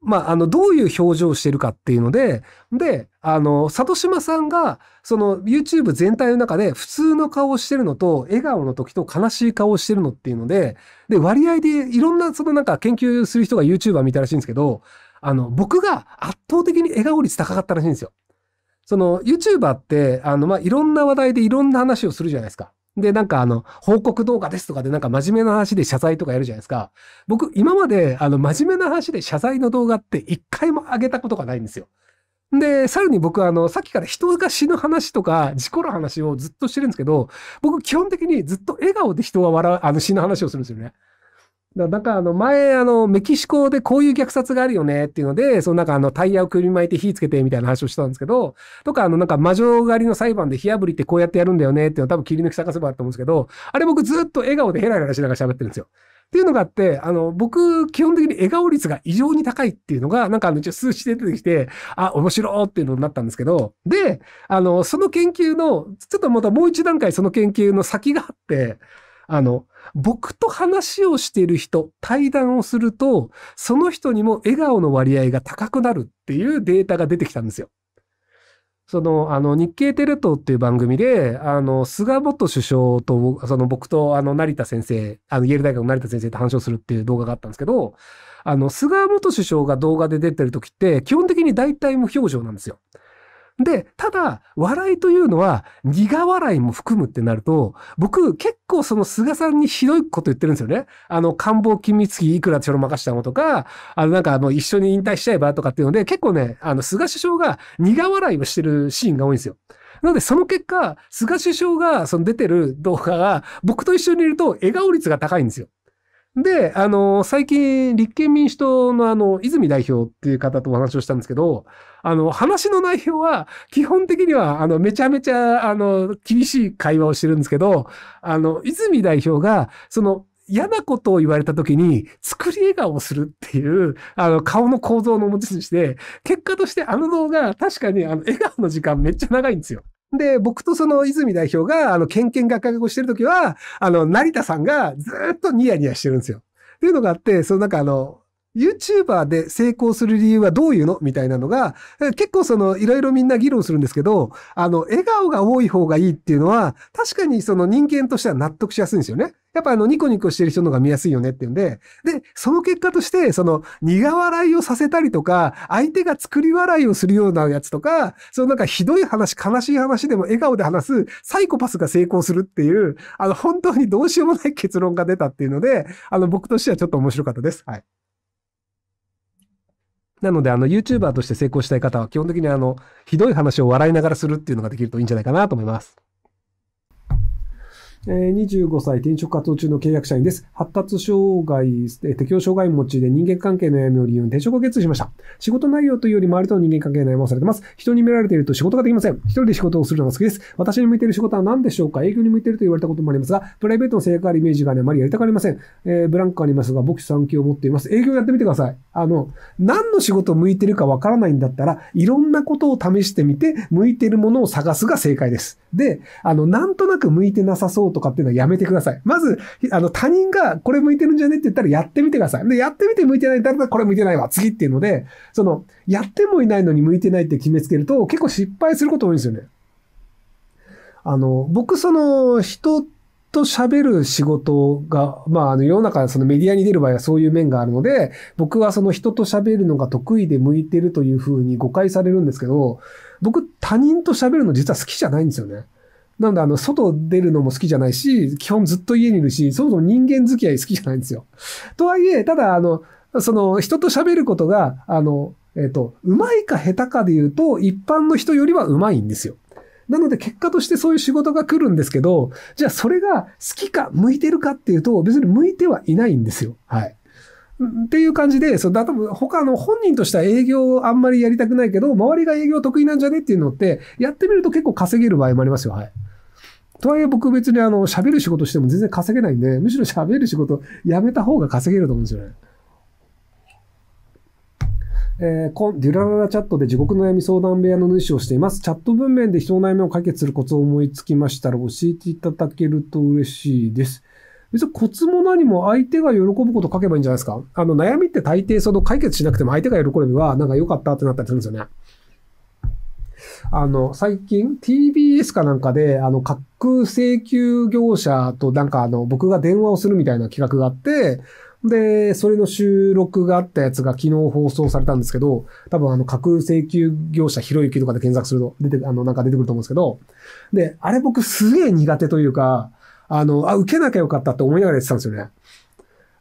まあ、あの、どういう表情をしてるかっていうので、で、あの、里島さんが、その YouTube 全体の中で普通の顔をしてるのと、笑顔の時と悲しい顔をしてるのっていうので、で、割合でいろんな、そのなんか研究する人が YouTuber 見たらしいんですけど、あの、僕が圧倒的に笑顔率高かったらしいんですよ。その YouTuber って、あの、まあ、いろんな話題でいろんな話をするじゃないですか。で、なんかあの、報告動画ですとかでなんか真面目な話で謝罪とかやるじゃないですか。僕、今まであの、真面目な話で謝罪の動画って一回も上げたことがないんですよ。で、さらに僕はあの、さっきから人が死ぬ話とか、事故の話をずっとしてるんですけど、僕基本的にずっと笑顔で人が笑う、あの、死ぬ話をするんですよね。だなんかあの前あのメキシコでこういう虐殺があるよねっていうので、そのなんかあのタイヤをくり巻いて火つけてみたいな話をしたんですけど、とかあのなんか魔女狩りの裁判で火炙りってこうやってやるんだよねっていうのを多分切り抜き探せばあると思うんですけど、あれ僕ずっと笑顔でヘラヘラしながら喋ってるんですよ。っていうのがあって、あの、僕、基本的に笑顔率が異常に高いっていうのが、なんか、あの、一応数値で出てきて、あ、面白いっていうのになったんですけど、で、あの、その研究の、ちょっとまたもう一段階その研究の先があって、あの、僕と話をしている人、対談をすると、その人にも笑顔の割合が高くなるっていうデータが出てきたんですよ。その、あの、日経テレ東っていう番組で、あの、菅元首相と、その僕と、あの、成田先生、あの、イェール大学の成田先生と話をするっていう動画があったんですけど、あの、菅元首相が動画で出てる時って、基本的に大体無表情なんですよ。で、ただ、笑いというのは、苦笑いも含むってなると、僕、結構その菅さんにひどいこと言ってるんですよね。あの、官房金密費いくらちょろまかしたのとか、あの、なんかあの、一緒に引退しちゃえばとかっていうので、結構ね、あの、菅首相が苦笑いをしてるシーンが多いんですよ。なので、その結果、菅首相がその出てる動画が、僕と一緒にいると笑顔率が高いんですよ。で、あの、最近、立憲民主党のあの、泉代表っていう方とお話をしたんですけど、あの、話の内容は、基本的には、あの、めちゃめちゃ、あの、厳しい会話をしてるんですけど、あの、泉代表が、その、嫌なことを言われた時に、作り笑顔をするっていう、あの、顔の構造の持ち主で、結果としてあの動画、確かにあの、笑顔の時間めっちゃ長いんですよ。で、僕とその泉代表が、あの、ケンケンがしてるときは、あの、成田さんがずっとニヤニヤしてるんですよ。っていうのがあって、そのなんかあの、YouTuber で成功する理由はどういうのみたいなのが、結構その、いろいろみんな議論するんですけど、あの、笑顔が多い方がいいっていうのは、確かにその人間としては納得しやすいんですよね。やっぱあの、ニコニコしてる人の方が見やすいよねっていうんで、で、その結果として、その、苦笑いをさせたりとか、相手が作り笑いをするようなやつとか、そのなんかひどい話、悲しい話でも笑顔で話す、サイコパスが成功するっていう、あの、本当にどうしようもない結論が出たっていうので、あの、僕としてはちょっと面白かったです。はい。なので、あの、YouTuber として成功したい方は、基本的にあの、ひどい話を笑いながらするっていうのができるといいんじゃないかなと思います。え25歳転職活動中の契約社員です。発達障害、え適応障害持ちで人間関係の悩みを理由に転職を決意しました。仕事内容というより周りとの人間関係の悩みをされてます。人に見られていると仕事ができません。一人で仕事をするのが好きです。私に向いている仕事は何でしょうか営業に向いていると言われたこともありますが、プライベートの性格あるイメージが、あまりやりたくありません。えー、ブランクありますが、僕師3級を持っています。営業やってみてください。あの、何の仕事向いてるかわからないんだったら、いろんなことを試してみて、向いてるものを探すが正解です。で、あの、なんとなく向いてなさそううとかっていうのはやめてください。まず、あの、他人がこれ向いてるんじゃねって言ったらやってみてください。で、やってみて向いてないんだったらこれ向いてないわ、次っていうので、その、やってもいないのに向いてないって決めつけると結構失敗すること多いんですよね。あの、僕その、人と喋る仕事が、まあ、あの、世の中、そのメディアに出る場合はそういう面があるので、僕はその人と喋るのが得意で向いてるというふうに誤解されるんですけど、僕、他人と喋るの実は好きじゃないんですよね。なので、あの、外出るのも好きじゃないし、基本ずっと家にいるし、そもそも人間付き合い好きじゃないんですよ。とはいえ、ただ、あの、その、人と喋ることが、あの、えっ、ー、と、うまいか下手かで言うと、一般の人よりはうまいんですよ。なので結果としてそういう仕事が来るんですけど、じゃあそれが好きか向いてるかっていうと、別に向いてはいないんですよ。はい。っていう感じで、そだ多分他の本人としては営業あんまりやりたくないけど、周りが営業得意なんじゃねっていうのって、やってみると結構稼げる場合もありますよ。はい。とはいえ僕別にあの、喋る仕事しても全然稼げないんで、むしろ喋る仕事やめた方が稼げると思うんですよね。えー、こん、デュラララチャットで地獄の闇相談部屋の主をしています。チャット文面で人の悩みを解決するコツを思いつきましたら教えていただけると嬉しいです。別にコツも何も相手が喜ぶこと書けばいいんじゃないですかあの、悩みって大抵その解決しなくても相手が喜べばなんか良かったってなったりするんですよね。あの、最近 TBS かなんかで、あの、架空請求業者となんかあの、僕が電話をするみたいな企画があって、で、それの収録があったやつが昨日放送されたんですけど、多分あの、架空請求業者ひろゆきとかで検索すると、出て、あの、なんか出てくると思うんですけど、で、あれ僕すげえ苦手というか、あの、あ、受けなきゃよかったって思いながらやってたんですよね。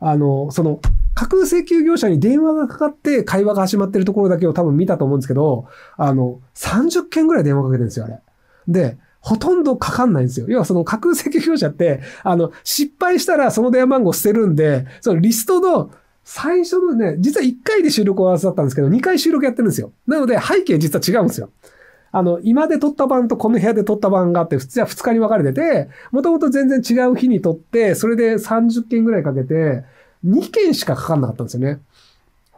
あの、その、架空請求業者に電話がかかって会話が始まってるところだけを多分見たと思うんですけど、あの、30件ぐらい電話かけてるんですよ、あれ。で、ほとんどかかんないんですよ。要はその架空請求業者って、あの、失敗したらその電話番号捨てるんで、そのリストの最初のね、実は1回で収録終わらせだったんですけど、2回収録やってるんですよ。なので背景実は違うんですよ。あの、今で撮った版とこの部屋で撮った版があって、普通は2日に分かれてて、もともと全然違う日に撮って、それで30件ぐらいかけて、2件しかかかんなかったんですよね。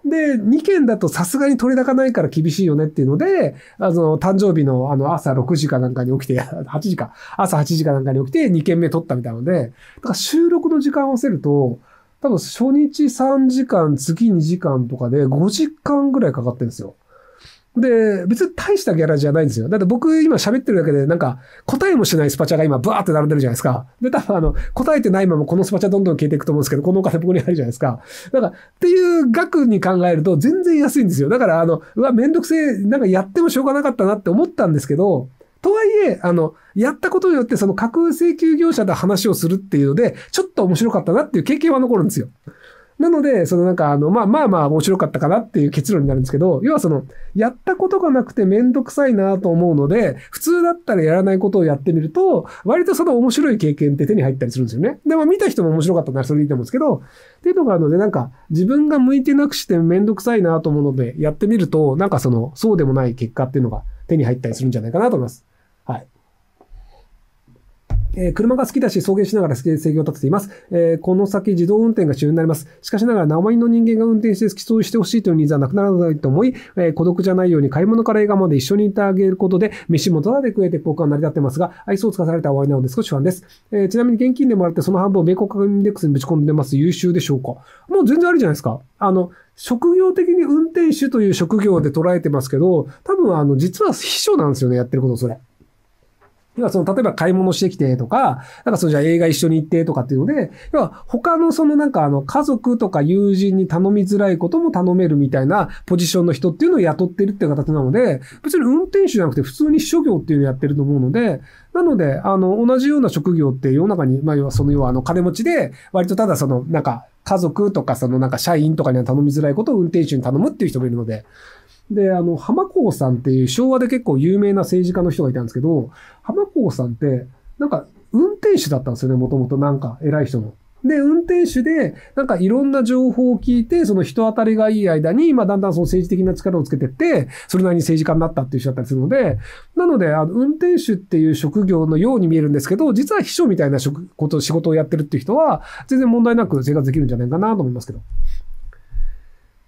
で、2件だとさすがに取れ高ないから厳しいよねっていうので、あの、誕生日のあの朝6時かなんかに起きて、8 時か、朝8時かなんかに起きて2件目取ったみたいなので、だから収録の時間を合わせると、多分初日3時間、次2時間とかで5時間ぐらいかかってるんですよ。で、別に大したギャラじゃないんですよ。だって僕今喋ってるだけで、なんか、答えもしないスパチャが今、ブワーって並んでるじゃないですか。で、多分あの、答えてないままこのスパチャどんどん消えていくと思うんですけど、このお金僕に入るじゃないですか。だから、っていう額に考えると全然安いんですよ。だから、あの、うわ、めんどくせえ、なんかやってもしょうがなかったなって思ったんですけど、とはいえ、あの、やったことによって、その架空請求業者と話をするっていうので、ちょっと面白かったなっていう経験は残るんですよ。なので、そのなんか、あの、まあまあまあ面白かったかなっていう結論になるんですけど、要はその、やったことがなくてめんどくさいなと思うので、普通だったらやらないことをやってみると、割とその面白い経験って手に入ったりするんですよね。で、も見た人も面白かったならそれでいいと思うんですけど、っていうのがあるので、なんか、自分が向いてなくしてめんどくさいなと思うので、やってみると、なんかその、そうでもない結果っていうのが手に入ったりするんじゃないかなと思います。はい。え車が好きだし、送迎しながら制御を立てています。えー、この先自動運転が主流になります。しかしながら名前の人間が運転して付き添いしてほしいというニーズはなくならないと思い、えー、孤独じゃないように買い物から映画まで一緒にいてあげることで、飯もただで食えて果は成り立ってますが、愛想をつかされた終わりなので少し不安です。えー、ちなみに現金でもらってその半分を米国株インデックスにぶち込んでます。優秀でしょうかもう全然あるじゃないですか。あの、職業的に運転手という職業で捉えてますけど、多分あの、実は秘書なんですよね、やってることそれ。要はその、例えば買い物してきてとか、なんかそのじゃあ映画一緒に行ってとかっていうので、要は他のそのなんかあの、家族とか友人に頼みづらいことも頼めるみたいなポジションの人っていうのを雇ってるっていう形なので、別に運転手じゃなくて普通に諸業っていうのをやってると思うので、なので、あの、同じような職業って世の中に、まあ、要はその、要はあの、金持ちで、割とただその、なんか、家族とか、そのなんか社員とかには頼みづらいことを運転手に頼むっていう人もいるので、で、あの、浜港さんっていう昭和で結構有名な政治家の人がいたんですけど、浜港さんって、なんか、運転手だったんですよね、もともとなんか、偉い人の。で、運転手で、なんかいろんな情報を聞いて、その人当たりがいい間に、まあだんだんその政治的な力をつけてって、それなりに政治家になったっていう人だったりするので、なので、あの、運転手っていう職業のように見えるんですけど、実は秘書みたいな職、こと、仕事をやってるっていう人は、全然問題なく生活できるんじゃないかなと思いますけど。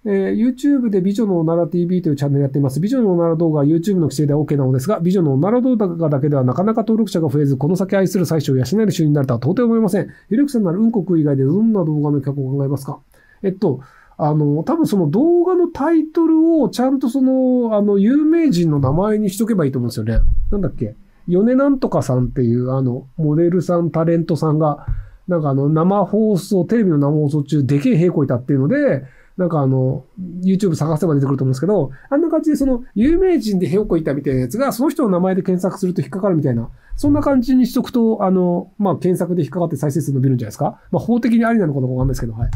えー、YouTube で美女のおなら TV というチャンネルやっています。美女のおなら動画は YouTube の規制で OK なのですが、美女のおなら動画だけではなかなか登録者が増えず、この先愛する最初を養える週になるとは到底思いません。ゆるくさんならうんこ食う以外でどんな動画の企画を考えますかえっと、あの、多分その動画のタイトルをちゃんとその、あの、有名人の名前にしとけばいいと思うんですよね。なんだっけ。米なんとかさんっていう、あの、モデルさん、タレントさんが、なんかあの、生放送、テレビの生放送中、でけえ屁こいたっていうので、なんかあの、YouTube 探せば出てくると思うんですけど、あんな感じでその、有名人でへオこいたみたいなやつが、その人の名前で検索すると引っかかるみたいな、そんな感じにしとくと、あの、まあ、検索で引っかかって再生数伸びるんじゃないですか。まあ、法的にありなのかどうかわかんないですけど、はい。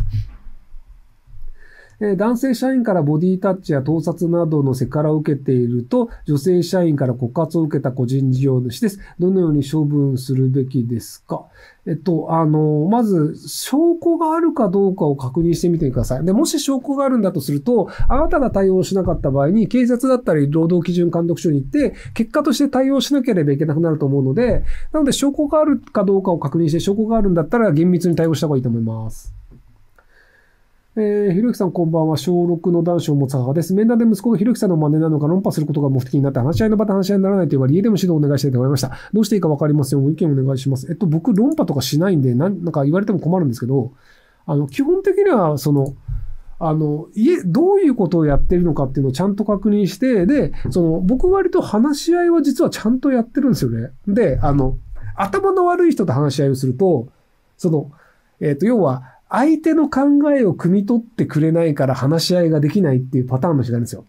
え男性社員からボディタッチや盗撮などのセカラを受けていると、女性社員から告発を受けた個人事業主です。どのように処分するべきですかえっと、あの、まず、証拠があるかどうかを確認してみてください。で、もし証拠があるんだとすると、あなたが対応しなかった場合に、警察だったり、労働基準監督署に行って、結果として対応しなければいけなくなると思うので、なので、証拠があるかどうかを確認して、証拠があるんだったら、厳密に対応した方がいいと思います。えー、ひろゆきさんこんばんは。小6の男子を持つ母です。面談で息子がひろゆきさんの真似なのか論破することが目的になって話し合いの場で話し合いにならないと言われ、家でも指導をお願いしたいと思いました。どうしていいかわかりません。ご意見お願いします。えっと、僕論破とかしないんで、なん、なんか言われても困るんですけど、あの、基本的には、その、あの、家、どういうことをやってるのかっていうのをちゃんと確認して、で、その、僕割と話し合いは実はちゃんとやってるんですよね。で、あの、頭の悪い人と話し合いをすると、その、えっ、ー、と、要は、相手の考えを汲み取ってくれないから話し合いができないっていうパターンの人がいるんですよ。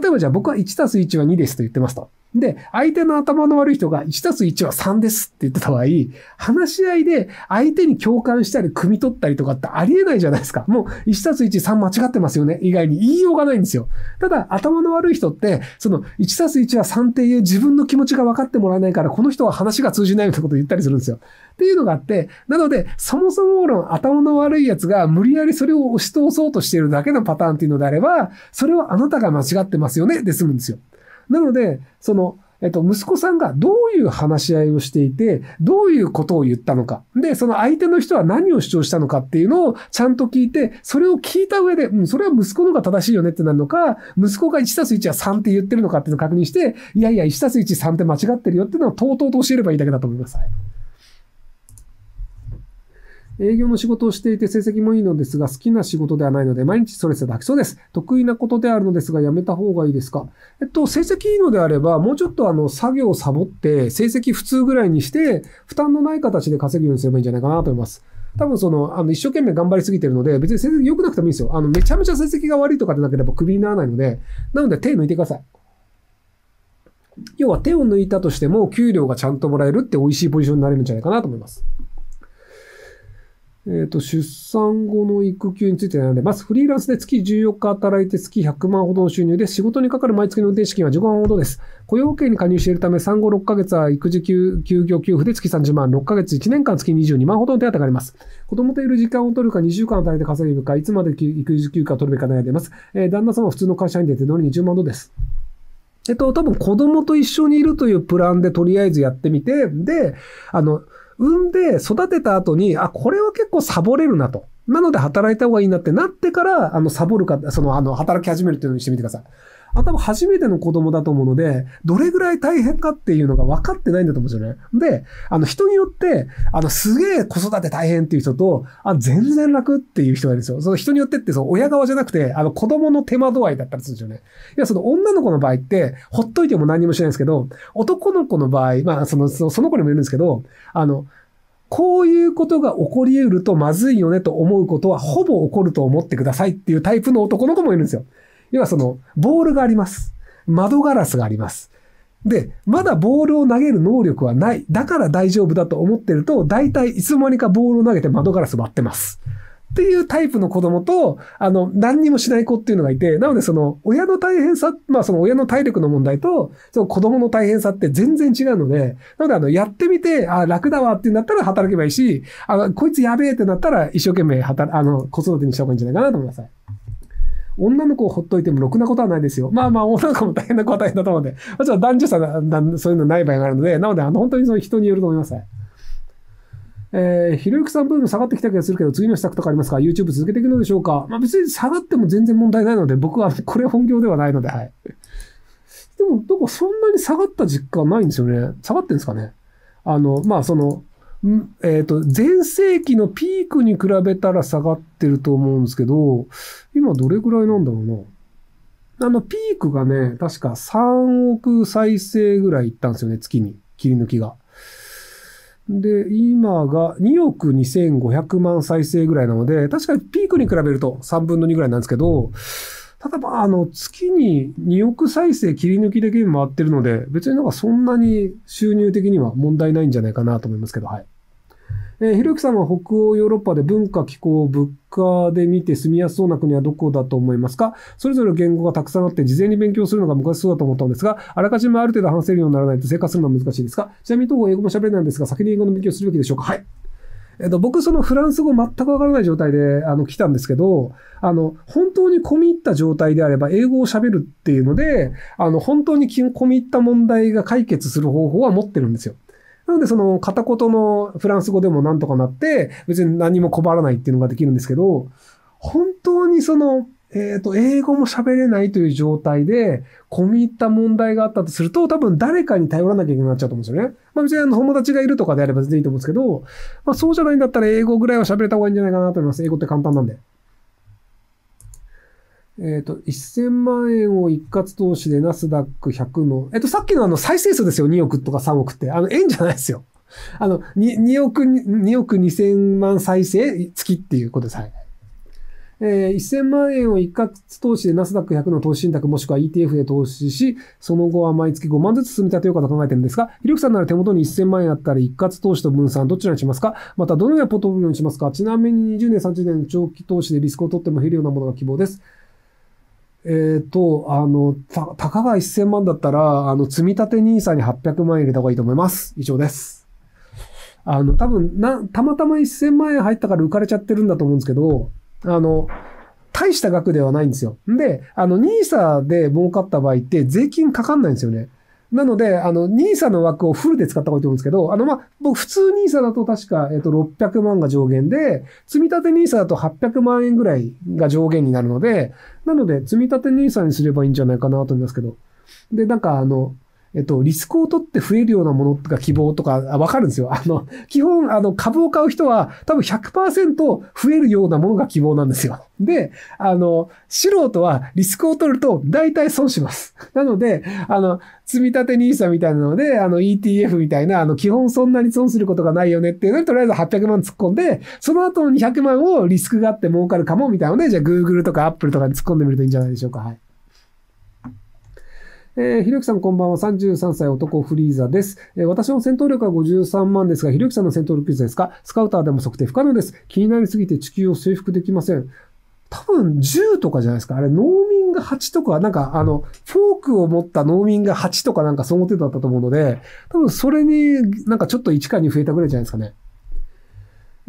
例えばじゃあ僕は1たす1は2ですと言ってますと。で、相手の頭の悪い人が1たす1は3ですって言ってた場合、話し合いで相手に共感したり、汲み取ったりとかってありえないじゃないですか。もう1たす1、3間違ってますよね。以外に言いようがないんですよ。ただ、頭の悪い人って、その1たす1は3っていう自分の気持ちが分かってもらえないから、この人は話が通じないみたいなことを言ったりするんですよ。っていうのがあって、なので、そもそも論、頭の悪い奴が無理やりそれを押し通そうとしているだけのパターンっていうのであれば、それはあなたが間違ってますよねで済むんですよ。なので、その、えっと、息子さんがどういう話し合いをしていて、どういうことを言ったのか。で、その相手の人は何を主張したのかっていうのをちゃんと聞いて、それを聞いた上で、うん、それは息子の方が正しいよねってなるのか、息子が1たす1は3って言ってるのかっていうのを確認して、いやいや、1たす1、3って間違ってるよっていうのをとうとうと教えればいいだけだと思います。営業の仕事をしていて成績もいいのですが、好きな仕事ではないので、毎日ストレスが吐きそうです。得意なことであるのですが、やめた方がいいですかえっと、成績いいのであれば、もうちょっとあの、作業をサボって、成績普通ぐらいにして、負担のない形で稼ぐようにすればいいんじゃないかなと思います。多分その、あの、一生懸命頑張りすぎてるので、別に成績良くなくてもいいんですよ。あの、めちゃめちゃ成績が悪いとかでなければクビにならないので、なので手抜いてください。要は手を抜いたとしても、給料がちゃんともらえるって美味しいポジションになれるんじゃないかなと思います。えっ、ー、と、出産後の育休についてなので、まずフリーランスで月14日働いて月100万ほどの収入で、仕事にかかる毎月の運転資金は15万ほどです。雇用保険に加入しているため、産後6ヶ月は育児休業給付で月30万、6ヶ月1年間月22万ほどの手当があります。子供といる時間を取るか2週間働いて稼げるか、いつまで育児休暇を取るべきか悩んでいます。えー、旦那様は普通の会社員で手取り20万ほどです。えっと、多分子供と一緒にいるというプランでとりあえずやってみて、で、あの、産んで育てた後に、あ、これは結構サボれるなと。なので働いた方がいいなってなってから、あの、サボるか、その、あの、働き始めるっていうのにしてみてください。あ多分初めての子供だと思うので、どれぐらい大変かっていうのが分かってないんだと思うんですよね。で、あの人によって、あのすげえ子育て大変っていう人と、あ、全然楽っていう人がいるんですよ。その人によってってその親側じゃなくて、あの子供の手間度合いだったりするんですよね。いや、その女の子の場合って、ほっといても何もしないんですけど、男の子の場合、まあその、その子にもいるんですけど、あの、こういうことが起こり得るとまずいよねと思うことはほぼ起こると思ってくださいっていうタイプの男の子もいるんですよ。要はその、ボールがあります。窓ガラスがあります。で、まだボールを投げる能力はない。だから大丈夫だと思ってると、大体いつの間にかボールを投げて窓ガラス割ってます。っていうタイプの子供と、あの、何にもしない子っていうのがいて、なのでその、親の大変さ、まあその親の体力の問題と、その子供の大変さって全然違うので、なのであの、やってみて、あ、楽だわってなったら働けばいいし、あの、こいつやべえってなったら一生懸命働、あの、子育てにした方がいいんじゃないかなと思います。女の子をほっといてもろくなことはないですよ。まあまあ、女の子も大変なことは大変だと思うんで、あ、ちろ男女差だ、そういうのない場合があるので、なので、あの、本当にその人によると思います。えー、ひろゆきさんブーム下がってきた気がするけど、次の施策とかありますか ?YouTube 続けていくのでしょうかまあ別に下がっても全然問題ないので、僕はこれ本業ではないので、はい。でも、どこそんなに下がった実感ないんですよね。下がってんですかねあの、まあその、えっ、ー、と、前世紀のピークに比べたら下がってると思うんですけど、今どれぐらいなんだろうな。あの、ピークがね、確か3億再生ぐらいいったんですよね、月に。切り抜きが。で、今が2億2500万再生ぐらいなので、確かにピークに比べると3分の2ぐらいなんですけど、ただまあ、あの、月に2億再生切り抜きでゲーム回ってるので、別になんかそんなに収入的には問題ないんじゃないかなと思いますけど、はい。えー、ひろゆきさんは北欧ヨーロッパで文化、気候、物価で見て住みやすそうな国はどこだと思いますかそれぞれ言語がたくさんあって事前に勉強するのが昔そうだと思ったんですが、あらかじめある程度話せるようにならないと生活するのは難しいですかちなみに東方英語も喋れないんですが、先に英語の勉強するべきでしょうかはい。えっと、僕、そのフランス語全くわからない状態で、あの、来たんですけど、あの、本当に込み入った状態であれば、英語を喋るっていうので、あの、本当に込み入った問題が解決する方法は持ってるんですよ。なので、その、片言のフランス語でもなんとかなって、別に何も困らないっていうのができるんですけど、本当にその、えっ、ー、と、英語も喋れないという状態で、込み入った問題があったとすると、多分誰かに頼らなきゃいけなくなっちゃうと思うんですよね。まあ別にあの友達がいるとかであれば全然いいと思うんですけど、まあそうじゃないんだったら英語ぐらいは喋れた方がいいんじゃないかなと思います。英語って簡単なんで。えっ、ー、と、1000万円を一括投資でナスダック100の、えっ、ー、と、さっきのあの再生数ですよ。2億とか3億って。あの、円じゃないですよ。あの、2, 2億、2億2000万再生月っていうことです。はい。えー、1000万円を一括投資でナスダック100の投資信託もしくは ETF で投資し、その後は毎月5万ずつ積み立てようかと考えてるんですが、ひろきさんなら手元に1000万円あったら一括投資と分散どちらにしますかまたどのようなポートフォリオにしますかちなみに20年、30年長期投資でリスクを取っても減るようなものが希望です。えっ、ー、と、あの、た、たかが1000万だったら、あの、積み立 NISA に800万円入れた方がいいと思います。以上です。あの、多分、な、たまたま1000万円入ったから浮かれちゃってるんだと思うんですけど、あの、大した額ではないんですよ。で、あの、nisa で儲かった場合って税金かかんないんですよね。なので、あの、nisa の枠をフルで使った方がいいと思うんですけど、あの、まあ、僕、普通 nisa だと確か、えっ、と、600万が上限で、積立 nisa だと800万円ぐらいが上限になるので、なので、積立 nisa にすればいいんじゃないかなと思いますけど。で、なんか、あの、えっと、リスクを取って増えるようなものとか希望とか、わかるんですよ。あの、基本、あの、株を買う人は多分100%増えるようなものが希望なんですよ。で、あの、素人はリスクを取ると大体損します。なので、あの、積み立て NISA みたいなので、あの ETF みたいな、あの、基本そんなに損することがないよねっていうのに、とりあえず800万突っ込んで、その後の200万をリスクがあって儲かるかもみたいなので、じゃあ Google とか Apple とかに突っ込んでみるといいんじゃないでしょうか。はい。えー、ひろゆきさんこんばんは。33歳男フリーザです。えー、私の戦闘力は53万ですが、ひろゆきさんの戦闘力いつですかスカウターでも測定不可能です。気になりすぎて地球を征服できません。多分10とかじゃないですか。あれ、農民が8とか、なんかあの、フォークを持った農民が8とかなんかその程度だったと思うので、多分それになんかちょっと1か2増えたぐらいじゃないですかね。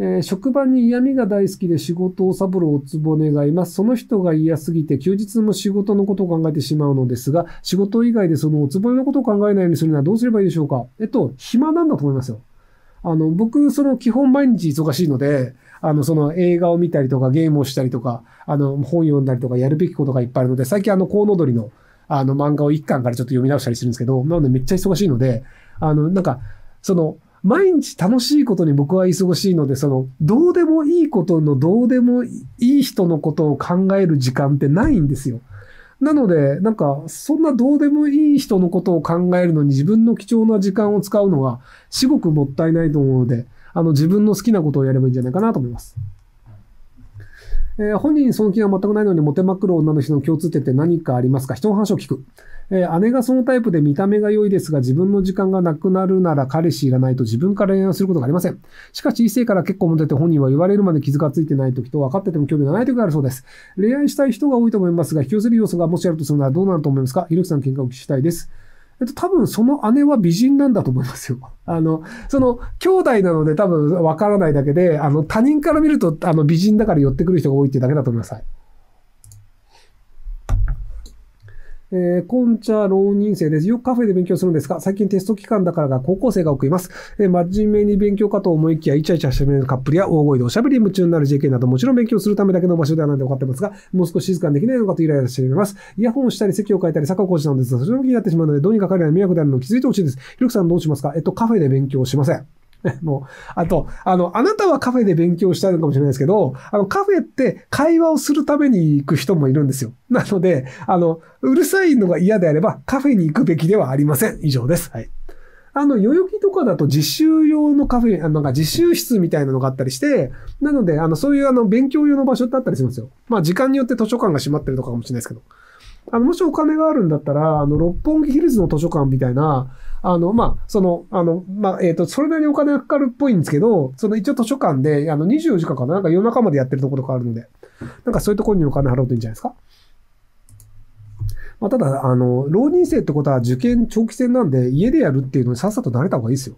えー、職場に嫌味が大好きで仕事をサボるおつぼねがいます。その人が嫌すぎて休日も仕事のことを考えてしまうのですが、仕事以外でそのおつぼねのことを考えないようにするにはどうすればいいでしょうかえっと、暇なんだと思いますよ。あの、僕、その基本毎日忙しいので、あの、その映画を見たりとかゲームをしたりとか、あの、本読んだりとかやるべきことがいっぱいあるので、最近あの、コウノドリの、あの、漫画を1巻からちょっと読み直したりするんですけど、なのでめっちゃ忙しいので、あの、なんか、その、毎日楽しいことに僕は忙しいので、その、どうでもいいことのどうでもいい人のことを考える時間ってないんですよ。なので、なんか、そんなどうでもいい人のことを考えるのに自分の貴重な時間を使うのは、至極もったいないと思うので、あの、自分の好きなことをやればいいんじゃないかなと思います。えー、本人にその気が全くないのにモテまくる女の人の共通点って何かありますか人の話を聞く。えー、姉がそのタイプで見た目が良いですが、自分の時間がなくなるなら彼氏いらないと自分から恋愛をすることがありません。しかし異性から結構モテて本人は言われるまで傷がついてない時と分かってても興味がない時があるそうです。恋愛したい人が多いと思いますが、引き寄せる要素がもしあるとするならどうなると思いますかひろきさん見解を聞きしたいです。えっと、多分その姉は美人なんだと思いますよ。あの、その、兄弟なので多分わからないだけで、あの、他人から見ると、あの、美人だから寄ってくる人が多いっていうだけだと思います。えー、こんちゃ浪人生です。よくカフェで勉強するんですが、最近テスト期間だからが高校生が多くいます。えー、真面目に勉強かと思いきや、イチャイチャしゃべるカップルや大声でおしゃべり夢中になる JK など、もちろん勉強するためだけの場所ではないと分かってますが、もう少し静かにできないのかとイライラしてみます。イヤホンをしたり席を変えたり、坂を講師なんですが、それも気になってしまうので、どうにか彼らに迷惑であるのを気づいてほしいです。ひろきさんどうしますかえっと、カフェで勉強しません。もう、あと、あの、あなたはカフェで勉強したいのかもしれないですけど、あの、カフェって会話をするために行く人もいるんですよ。なので、あの、うるさいのが嫌であれば、カフェに行くべきではありません。以上です。はい。あの、代々木とかだと自習用のカフェ、あの、なんか自習室みたいなのがあったりして、なので、あの、そういうあの、勉強用の場所ってあったりしますよ。まあ、時間によって図書館が閉まってるとかかもしれないですけど。あの、もしお金があるんだったら、あの、六本木ヒルズの図書館みたいな、あの、まあ、その、あの、まあ、えっ、ー、と、それなりにお金がかかるっぽいんですけど、その一応図書館で、あの、24時間かななんか夜中までやってるところとかあるので、なんかそういうところにお金払うといいんじゃないですか。まあ、ただ、あの、浪人生ってことは受験長期戦なんで、家でやるっていうのにさっさと慣れた方がいいですよ。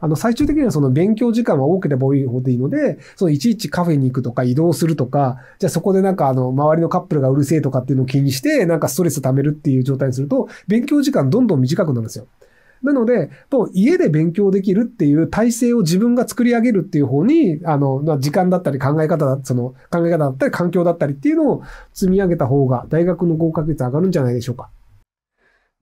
あの、最終的にはその勉強時間は多ければ多い方でいいので、そのいちいちカフェに行くとか移動するとか、じゃあそこでなんかあの、周りのカップルがうるせえとかっていうのを気にして、なんかストレス溜めるっていう状態にすると、勉強時間どんどん短くなるんですよ。なので、もう家で勉強できるっていう体制を自分が作り上げるっていう方に、あの、まあ、時間だったり考え方、その考え方だったり環境だったりっていうのを積み上げた方が大学の合格率上がるんじゃないでしょうか。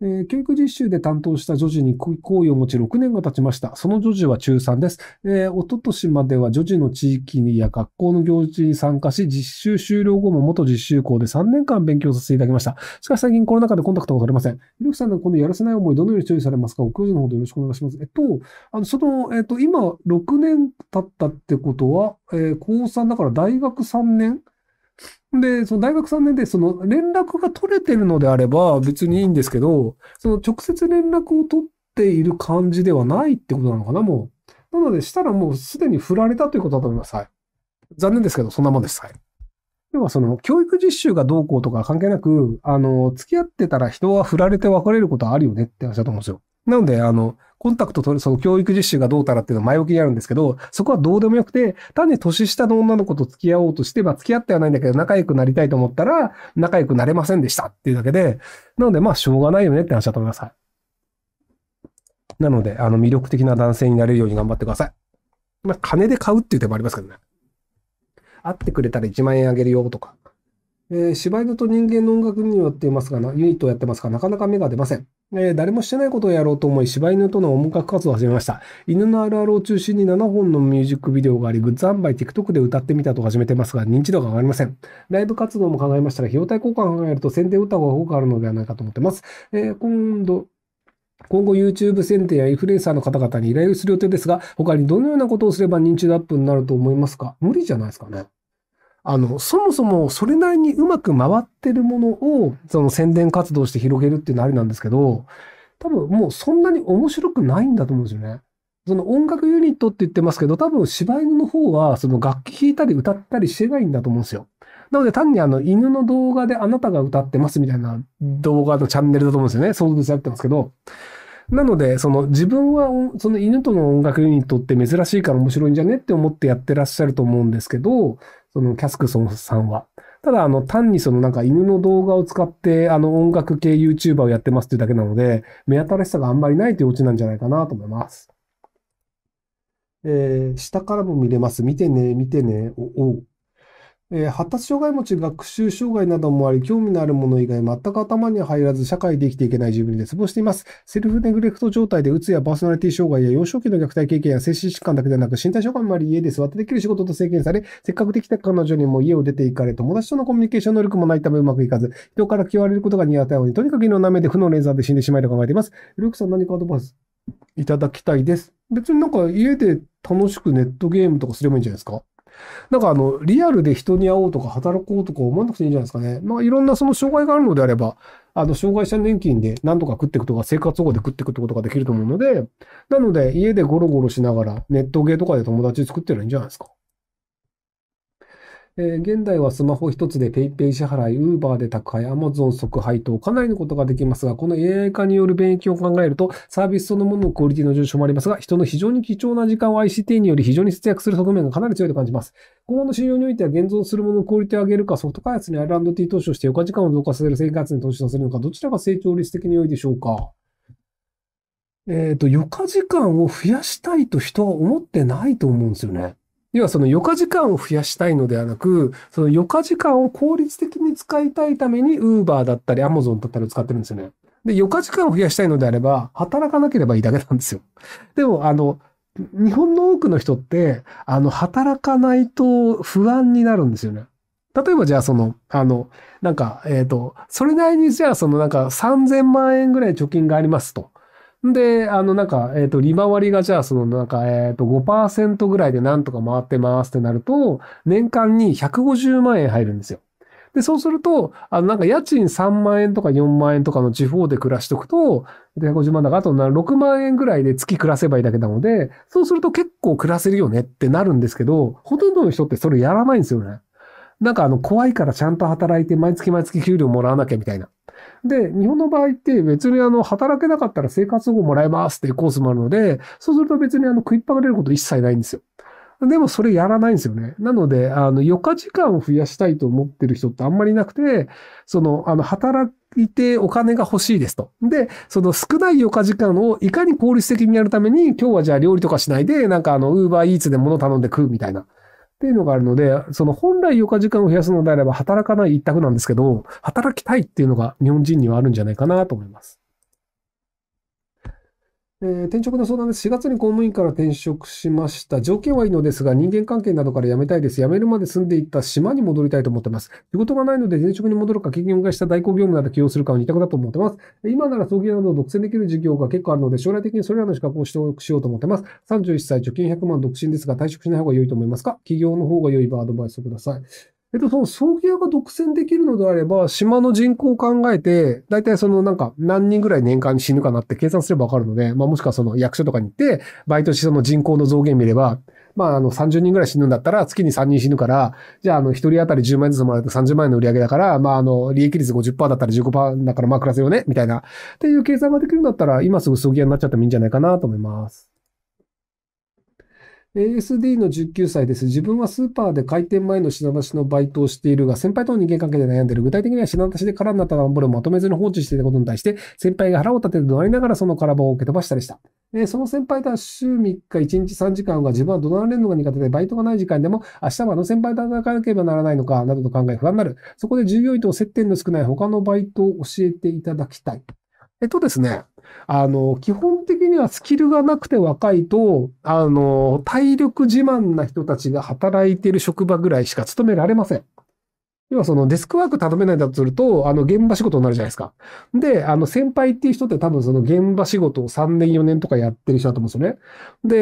えー、教育実習で担当した女児に好意を持ち6年が経ちました。その女児は中3です。えー、おととしまでは女児の地域や学校の行事に参加し、実習終了後も元実習校で3年間勉強させていただきました。しかし最近コロナ禍でコンタクトが取れません。ひろきさんのこのやらせない思い、どのように注意されますかお教授の方でよろしくお願いします。えっと、あの、その、えっと、今、6年経ったってことは、えー、高3だから大学3年で、その大学3年で、その連絡が取れてるのであれば別にいいんですけど、その直接連絡を取っている感じではないってことなのかな、もう。なので、したらもうすでに振られたということだと思います。はい。残念ですけど、そんなもんです。はい。要はその、教育実習がどうこうとか関係なく、あの、付き合ってたら人は振られて別れることはあるよねって話だと思うんですよ。なので、あの、コンタクト取る、その教育実習がどうたらっていうのは前置きにあるんですけど、そこはどうでもよくて、単に年下の女の子と付き合おうとして、まあ付き合ってはないんだけど、仲良くなりたいと思ったら、仲良くなれませんでしたっていうだけで、なのでまあしょうがないよねって話だと思います。い、なので、あの魅力的な男性になれるように頑張ってください。まあ金で買うっていう手もありますけどね。会ってくれたら1万円あげるよとか。えー、柴犬と人間の音楽によっていますが、ユニットをやってますが、なかなか芽が出ません。え誰もしてないことをやろうと思い、柴犬との音楽活動を始めました。犬のあるあるを中心に7本のミュージックビデオがあり、グッズ販売、TikTok で歌ってみたと始めてますが、認知度が上がりません。ライブ活動も考えましたら、費用対効果を考えると宣伝歌方が多くあるのではないかと思ってます。えー、今度、今後 YouTube 宣伝やインフルエンサーの方々に依頼する予定ですが、他にどのようなことをすれば認知度アップになると思いますか無理じゃないですかね。あの、そもそもそれなりにうまく回ってるものを、その宣伝活動して広げるっていうのはありなんですけど、多分もうそんなに面白くないんだと思うんですよね。その音楽ユニットって言ってますけど、多分柴犬の方はその楽器弾いたり歌ったりしてないんだと思うんですよ。なので単にあの犬の動画であなたが歌ってますみたいな動画のチャンネルだと思うんですよね。想像でやってますけど。なので、その自分はその犬との音楽ユニットって珍しいから面白いんじゃねって思ってやってらっしゃると思うんですけど、そのキャスクソンさんは。ただ、あの、単にそのなんか犬の動画を使って、あの、音楽系 YouTuber をやってますっていうだけなので、目新しさがあんまりないというオチなんじゃないかなと思います。えー、下からも見れます。見てね、見てね、お、おう。えー、発達障害持ち、学習障害などもあり、興味のあるもの以外全く頭に入らず、社会で生きていけない自分に絶望しています。セルフネグレクト状態で、うつやパーソナリティ障害や幼少期の虐待経験や精神疾患だけでなく、身体障害もあり、家で座ってできる仕事と制限され、せっかくできた彼女にも家を出て行かれ、友達とのコミュニケーション能力もないためうまくいかず、人から嫌われることが苦手ように、とにかく色んな目で負のレーザーで死んでしまいと考えています。ルークさん何かアドバイスいただきたいです。別になんか家で楽しくネットゲームとかすればいいんじゃないですかなんかあの、リアルで人に会おうとか働こうとか思わなくていいんじゃないですかね。まあいろんなその障害があるのであれば、あの、障害者年金で何とか食っていくとか、生活保護で食っていくってことができると思うので、なので家でゴロゴロしながらネットゲーとかで友達作ってるんじゃないですか。えー、現代はスマホ一つで PayPay 支払い、Uber で宅配、Amazon 即配当、かなりのことができますが、この AI 化による便益を考えると、サービスそのもののクオリティの上昇もありますが、人の非常に貴重な時間を ICT により非常に節約する側面がかなり強いと感じます。今後の信用においては現存するもののクオリティを上げるか、ソフト開発にアイランィ t 投資をして余暇時間を増加させる生活に投資させるのか、どちらが成長率的に良いでしょうか。えっ、ー、と、余暇時間を増やしたいと人は思ってないと思うんですよね。要はその余暇時間を増やしたいのではなく、その余暇時間を効率的に使いたいために、ウーバーだったり、アマゾンだったりを使ってるんですよね。で、余暇時間を増やしたいのであれば、働かなければいいだけなんですよ。でも、あの、日本の多くの人って、あの、働かないと不安になるんですよね。例えばじゃあその、あの、なんか、えっ、ー、と、それなりにじゃあそのなんか3000万円ぐらい貯金がありますと。で、あの、なんか、えっ、ー、と、利回りがじゃあ、その、なんか、えっ、ー、と、5%ぐらいでなんとか回ってますってなると、年間に150万円入るんですよ。で、そうすると、あの、なんか家賃3万円とか4万円とかの地方で暮らしとくと、で、50万だからあと6万円ぐらいで月暮らせばいいだけなので、そうすると結構暮らせるよねってなるんですけど、ほとんどの人ってそれやらないんですよね。なんかあの、怖いからちゃんと働いて毎月毎月給料もらわなきゃみたいな。で、日本の場合って別にあの、働けなかったら生活保護もらえますっていうコースもあるので、そうすると別にあの、食いっぱがれること一切ないんですよ。でもそれやらないんですよね。なので、あの、余暇時間を増やしたいと思ってる人ってあんまりいなくて、その、あの、働いてお金が欲しいですと。で、その少ない余暇時間をいかに効率的にやるために、今日はじゃあ料理とかしないで、なんかあの、ウーバーイーツで物頼んで食うみたいな。っていうのがあるので、その本来余暇時間を増やすのであれば働かない一択なんですけど、働きたいっていうのが日本人にはあるんじゃないかなと思います。えー、転職の相談です。4月に公務員から転職しました。条件はいいのですが、人間関係などから辞めたいです。辞めるまで住んでいた島に戻りたいと思ってます。仕事がないので、前職に戻るか、経験がした代行業務など起用するかは二択だと思ってます。今なら葬儀など独占できる事業が結構あるので、将来的にそれらの資格を取得しようと思ってます。31歳、貯金100万独身ですが、退職しない方が良いと思いますか企業の方が良い場合アドバイスをください。えっと、その葬儀屋が独占できるのであれば、島の人口を考えて、大体そのなんか何人ぐらい年間に死ぬかなって計算すればわかるので、まあもしくはその役所とかに行って、毎年その人口の増減見れば、まああの30人ぐらい死ぬんだったら月に3人死ぬから、じゃああの1人当たり10万円ずつもらえると30万円の売り上げだから、まああの利益率50%だったら15%だからまあ暮らせよね、みたいな。っていう計算ができるんだったら、今すぐ葬儀屋になっちゃってもいいんじゃないかなと思います。ASD の19歳です。自分はスーパーで開店前の品出しのバイトをしているが、先輩との人間関係で悩んでいる。具体的には品出しで空になった段ボールをまとめずに放置していたことに対して、先輩が腹を立てて怒鳴りながらその空棒を蹴飛ばしたりした。えー、その先輩とは週3日1日3時間が自分は怒鳴られるのが苦手で、バイトがない時間でも、明日はあの先輩と戦わなければならないのか、などと考え不安になる。そこで従業員と接点の少ない他のバイトを教えていただきたい。えっとですね、あの、基本的にはスキルがなくて若いと、あの、体力自慢な人たちが働いている職場ぐらいしか勤められません。要はそのデスクワーク頼めないんだとすると、あの現場仕事になるじゃないですか。で、あの先輩っていう人って多分その現場仕事を3年4年とかやってる人だと思うんですよね。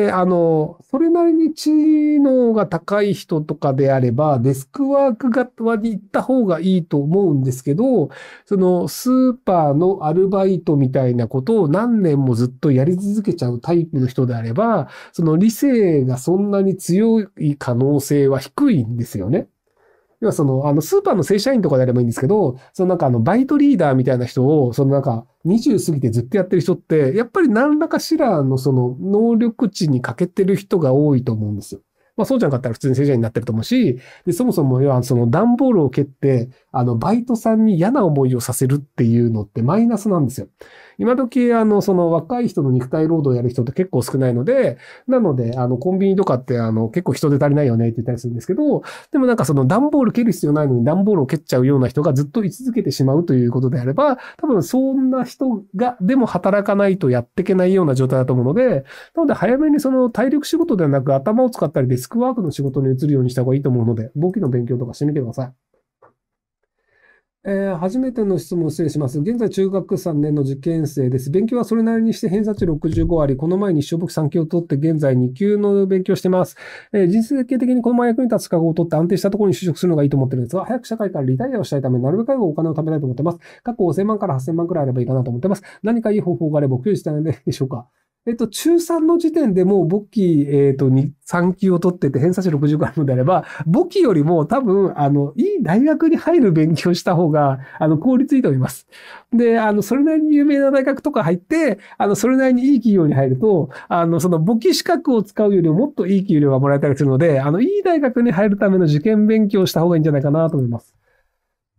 で、あの、それなりに知能が高い人とかであれば、デスクワーク側に行った方がいいと思うんですけど、そのスーパーのアルバイトみたいなことを何年もずっとやり続けちゃうタイプの人であれば、その理性がそんなに強い可能性は低いんですよね。要はその、あの、スーパーの正社員とかであればいいんですけど、そのなんかあの、バイトリーダーみたいな人を、そのなんか、20過ぎてずっとやってる人って、やっぱり何らかしらのその、能力値に欠けてる人が多いと思うんですよ。まあそうじゃなかったら普通に正社員になってると思うし、で、そもそも要はその段ボールを蹴って、あの、バイトさんに嫌な思いをさせるっていうのってマイナスなんですよ。今時、あの、その若い人の肉体労働をやる人って結構少ないので、なので、あの、コンビニとかって、あの、結構人手足りないよねって言ったりするんですけど、でもなんかその段ボール蹴る必要ないのに段ボールを蹴っちゃうような人がずっと居続けてしまうということであれば、多分そんな人が、でも働かないとやっていけないような状態だと思うので、なので早めにその体力仕事ではなく頭を使ったりデスクワークの仕事に移るようにした方がいいと思うので、簿記の勉強とかしてみてください。えー、初めての質問失礼します。現在中学3年の受験生です。勉強はそれなりにして偏差値65あり、この前に一生僕3級を取って現在2級の勉強してます。えー、人生的にこのまま役に立つ資格を取って安定したところに就職するのがいいと思ってるんですが、早く社会からリタイアをしたいため、なるべくお金を貯めたいと思ってます。過去5000万から8000万くらいあればいいかなと思ってます。何かいい方法があればお給与したいのでしょうか。えっと、中3の時点でもう簿記、えっと、3級を取ってて偏差値60があるのであれば、簿記よりも多分、あの、いい大学に入る勉強した方が、あの、効率いいと思います。で、あの、それなりに有名な大学とか入って、あの、それなりにいい企業に入ると、あの、その簿記資格を使うよりももっといい給料がもらえたりするので、あの、いい大学に入るための受験勉強した方がいいんじゃないかなと思います。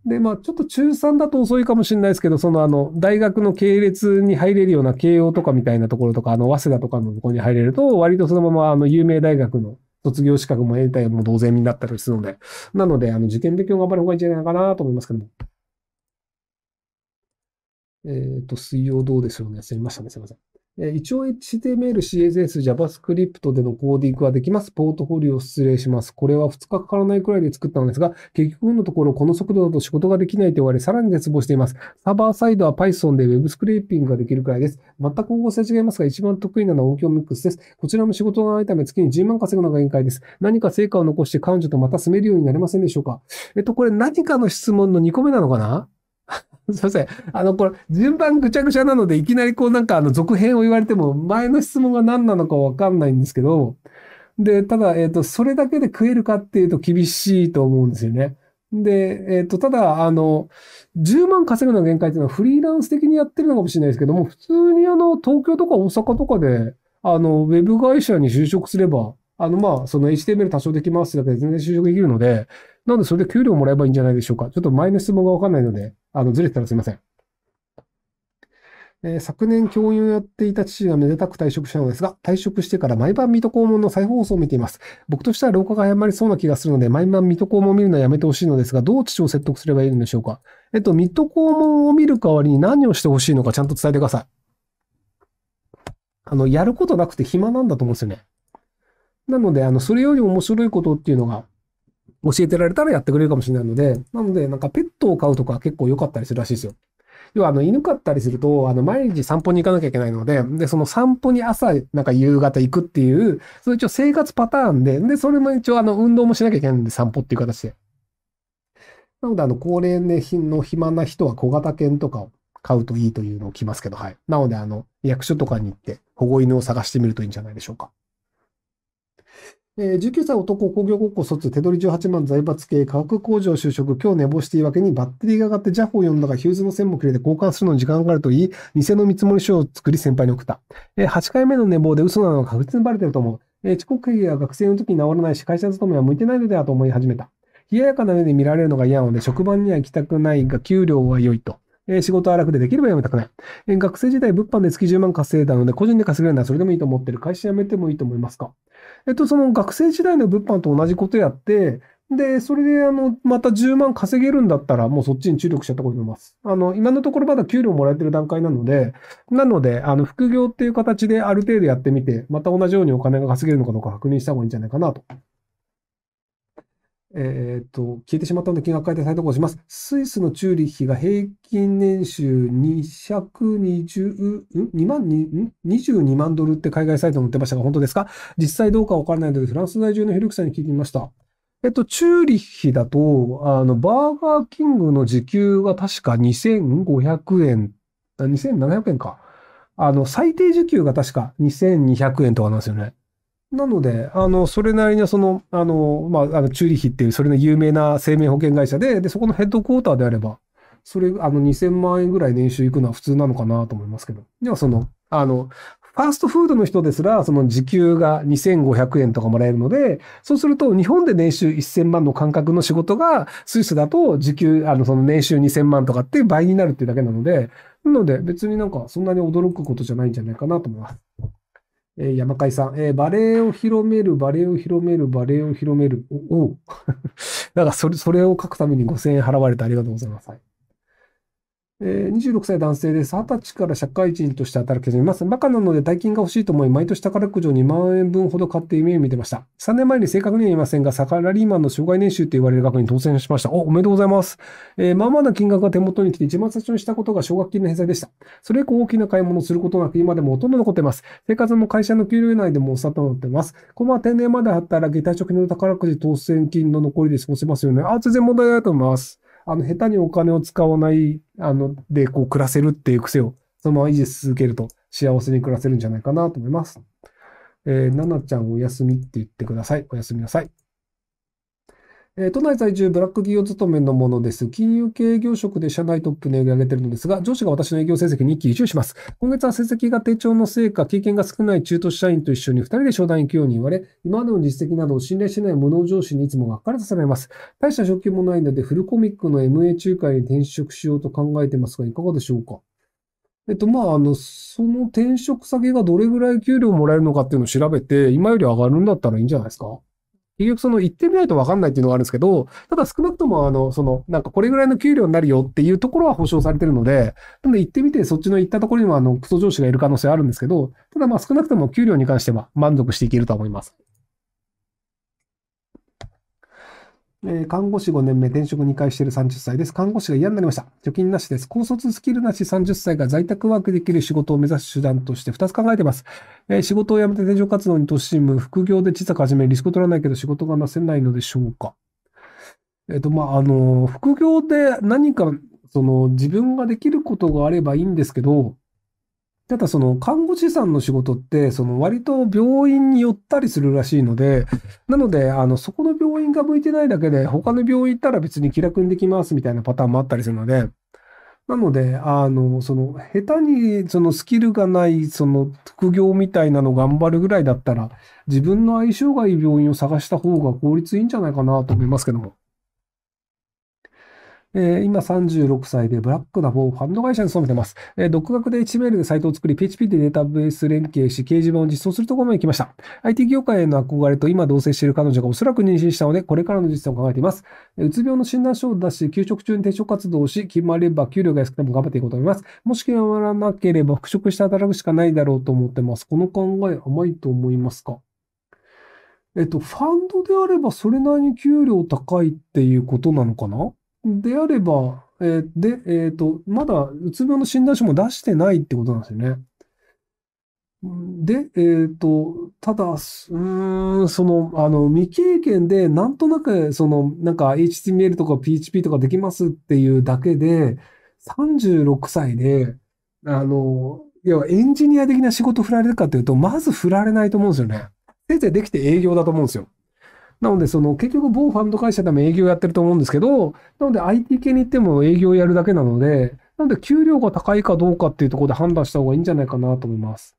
で、まあ、ちょっと中3だと遅いかもしれないですけど、その、あの、大学の系列に入れるような慶応とかみたいなところとか、あの、早稲田とかのところに入れると、割とそのまま、あの、有名大学の卒業資格も得たいも同然になったりするので、なので、あの、受験勉強頑張る方がいいんじゃないかなと思いますけども。えっ、ー、と、水曜どうでしょうね。すみませんね。すみません。一応 HTML、CSS、JavaScript でのコーディングはできます。ポートフォリオ失礼します。これは2日かからないくらいで作ったのですが、結局のところこの速度だと仕事ができないと言われ、さらに絶望しています。サーバーサイドは Python で Web スクレーピングができるくらいです。全く方向性違いますが、一番得意なのは音響ミックスです。こちらも仕事がないため月に10万稼ぐのが限界です。何か成果を残して彼女とまた住めるようになりませんでしょうかえっと、これ何かの質問の2個目なのかな すいません。あの、これ、順番ぐちゃぐちゃなので、いきなりこうなんかあの続編を言われても、前の質問が何なのかわかんないんですけど、で、ただ、えっ、ー、と、それだけで食えるかっていうと厳しいと思うんですよね。で、えっ、ー、と、ただ、あの、10万稼ぐの限界っていうのはフリーランス的にやってるのかもしれないですけども、普通にあの、東京とか大阪とかで、あの、ウェブ会社に就職すれば、あの、まあ、その HTML 多少できますだけで全然就職できるので、なのでそれで給料もらえばいいんじゃないでしょうか。ちょっと前の質問がわかんないので、あの、ずれてたらすいません。えー、昨年教員をやっていた父がめでたく退職したのですが、退職してから毎晩水戸黄門の再放送を見ています。僕としては老化が誤りそうな気がするので、毎晩水戸黄門を見るのはやめてほしいのですが、どう父を説得すればいいんでしょうか。えっと、水戸黄門を見る代わりに何をしてほしいのかちゃんと伝えてください。あの、やることなくて暇なんだと思うんですよね。なので、あの、それより面白いことっていうのが、教えてられたらやってくれるかもしれないので、なので、なんかペットを飼うとか結構良かったりするらしいですよ。要は、あの、犬飼ったりすると、あの、毎日散歩に行かなきゃいけないので、で、その散歩に朝、なんか夕方行くっていう、それ一応生活パターンで、で、それも一応、あの、運動もしなきゃいけないんで、散歩っていう形で。なので、あの、高齢の暇な人は小型犬とかを買うといいというのを聞きますけど、はい。なので、あの、役所とかに行って、保護犬を探してみるといいんじゃないでしょうか。えー、19歳男、工業高校卒、手取り18万、財閥系、化学工場就職、今日寝坊していいわけにバッテリーが上がってジャフを読んだが、ヒューズの線も切れて交換するのに時間がかかると言い、偽の見積書を作り先輩に送った。えー、8回目の寝坊で嘘なのが確実にバレてると思う。えー、遅刻経は学生の時に治らないし、会社勤めは向いてないのではと思い始めた。冷ややかな目で見られるのが嫌なので、職場には行きたくないが、給料は良いと。え仕事は楽でできればやめたくない。え学生時代物販で月10万稼いだので、個人で稼げるならそれでもいいと思ってる。会社辞めてもいいと思いますかえっと、その学生時代の物販と同じことやって、で、それで、あの、また10万稼げるんだったら、もうそっちに注力しちゃった方がいいと思います。あの、今のところまだ給料もらえてる段階なので、なので、あの、副業っていう形である程度やってみて、また同じようにお金が稼げるのかどうか確認した方がいいんじゃないかなとえー、っと、消えてしまったので金額改定再投稿します。スイスのチューリッヒが平均年収220、2万、22万ドルって海外サイトに載ってましたが、本当ですか実際どうかわからないので、フランス在住のヘルクさんに聞いてみました。えっと、チューリッヒだと、あの、バーガーキングの時給が確か2500円、2700円か。あの、最低時給が確か2200円とかなんですよね。なので、あの、それなりの、その、あの、まあ、あの、チューリヒっていう、それの有名な生命保険会社で、で、そこのヘッドクォーターであれば、それ、あの、2000万円ぐらい年収いくのは普通なのかなと思いますけど。では、その、あの、ファーストフードの人ですら、その時給が2500円とかもらえるので、そうすると、日本で年収1000万の感覚の仕事が、スイスだと時給、あの、その年収2000万とかっていう倍になるっていうだけなので、なので、別になんか、そんなに驚くことじゃないんじゃないかなと思います。えー、山海さん、えー、バレエを広める、バレエを広める、バレエを広める。おおだ からそれ、それを書くために5000円払われてありがとうございます。はいえー、26歳男性です。20歳から社会人として働き始めます。バカなので大金が欲しいと思い、毎年宝くじを2万円分ほど買って夢を見てました。3年前に正確には言いませんが、サカラリーマンの障害年収と言われる額に当選しました。お、おめでとうございます。えー、まあまあな金額が手元に来て一番最初にしたことが奨学金の返済でした。それ以降大きな買い物をすることなく今でもほとんど残ってます。生活も会社の給料内でもおさとなってます。このまま定年まで働き、退職金の宝くじ当選金の残りで過ごせますよね。あ、全然問題ないと思います。あの、下手にお金を使わない、あの、で、こう、暮らせるっていう癖を、そのまま維持し続けると、幸せに暮らせるんじゃないかなと思います。えー、ななちゃんおやすみって言ってください。おやすみなさい。え都内在住、ブラック企業勤めのものです。金融系営業職で社内トップに挙げているのですが、上司が私の営業成績に一喜一憂します。今月は成績が低調のせいか、経験が少ない中途社員と一緒に2人で商談行くように言われ、今までの実績などを信頼しない物上司にいつもがっかりさせられます。大した職況もないので、フルコミックの MA 仲介に転職しようと考えてますが、いかがでしょうかえっと、まあ、あの、その転職先がどれぐらい給料もらえるのかっていうのを調べて、今より上がるんだったらいいんじゃないですか結局その行ってみないと分かんないっていうのがあるんですけど、ただ少なくともあの、その、なんかこれぐらいの給料になるよっていうところは保証されてるので、なので行ってみてそっちの行ったところにはあの、クソ上司がいる可能性あるんですけど、ただまあ少なくとも給料に関しては満足していけると思います。えー、看護師5年目、転職2回してる30歳です。看護師が嫌になりました。貯金なしです。高卒スキルなし30歳が在宅ワークできる仕事を目指す手段として2つ考えています。えー、仕事を辞めて転職活動に突進む、副業で小さく始め、リスク取らないけど仕事がなせないのでしょうか。えっ、ー、と、まあ、あの、副業で何か、その、自分ができることがあればいいんですけど、ただその看護師さんの仕事って、その割と病院に寄ったりするらしいので、なので、あの、そこの病院が向いてないだけで、他の病院行ったら別に気楽にできますみたいなパターンもあったりするので、なので、あの、その、下手にそのスキルがない、その副業みたいなの頑張るぐらいだったら、自分の相性がいい病院を探した方が効率いいんじゃないかなと思いますけども。え今36歳でブラックな某ファンド会社に勤めてます。え独学で h m l でサイトを作り、PHP でデータベース連携し、掲示板を実装するところまで来ました。IT 業界への憧れと今同棲している彼女がおそらく妊娠したので、これからの実践を考えています。うつ病の診断書を出し、休職中に転職活動をし、決まれば給料が安くても頑張っていこうと思います。もし決まらなければ復職して働くしかないだろうと思ってます。この考え甘いと思いますかえっと、ファンドであればそれなりに給料高いっていうことなのかなであれば、えー、で、えっ、ー、と、まだ、うつ病の診断書も出してないってことなんですよね。で、えっ、ー、と、ただ、うん、その、あの、未経験で、なんとなく、その、なんか HTML とか PHP とかできますっていうだけで、36歳で、あの、要はエンジニア的な仕事振られるかっていうと、まず振られないと思うんですよね。せいぜいできて営業だと思うんですよ。なので、その、結局某ファンド会社でも営業やってると思うんですけど、なので IT 系に行っても営業やるだけなので、なので給料が高いかどうかっていうところで判断した方がいいんじゃないかなと思います。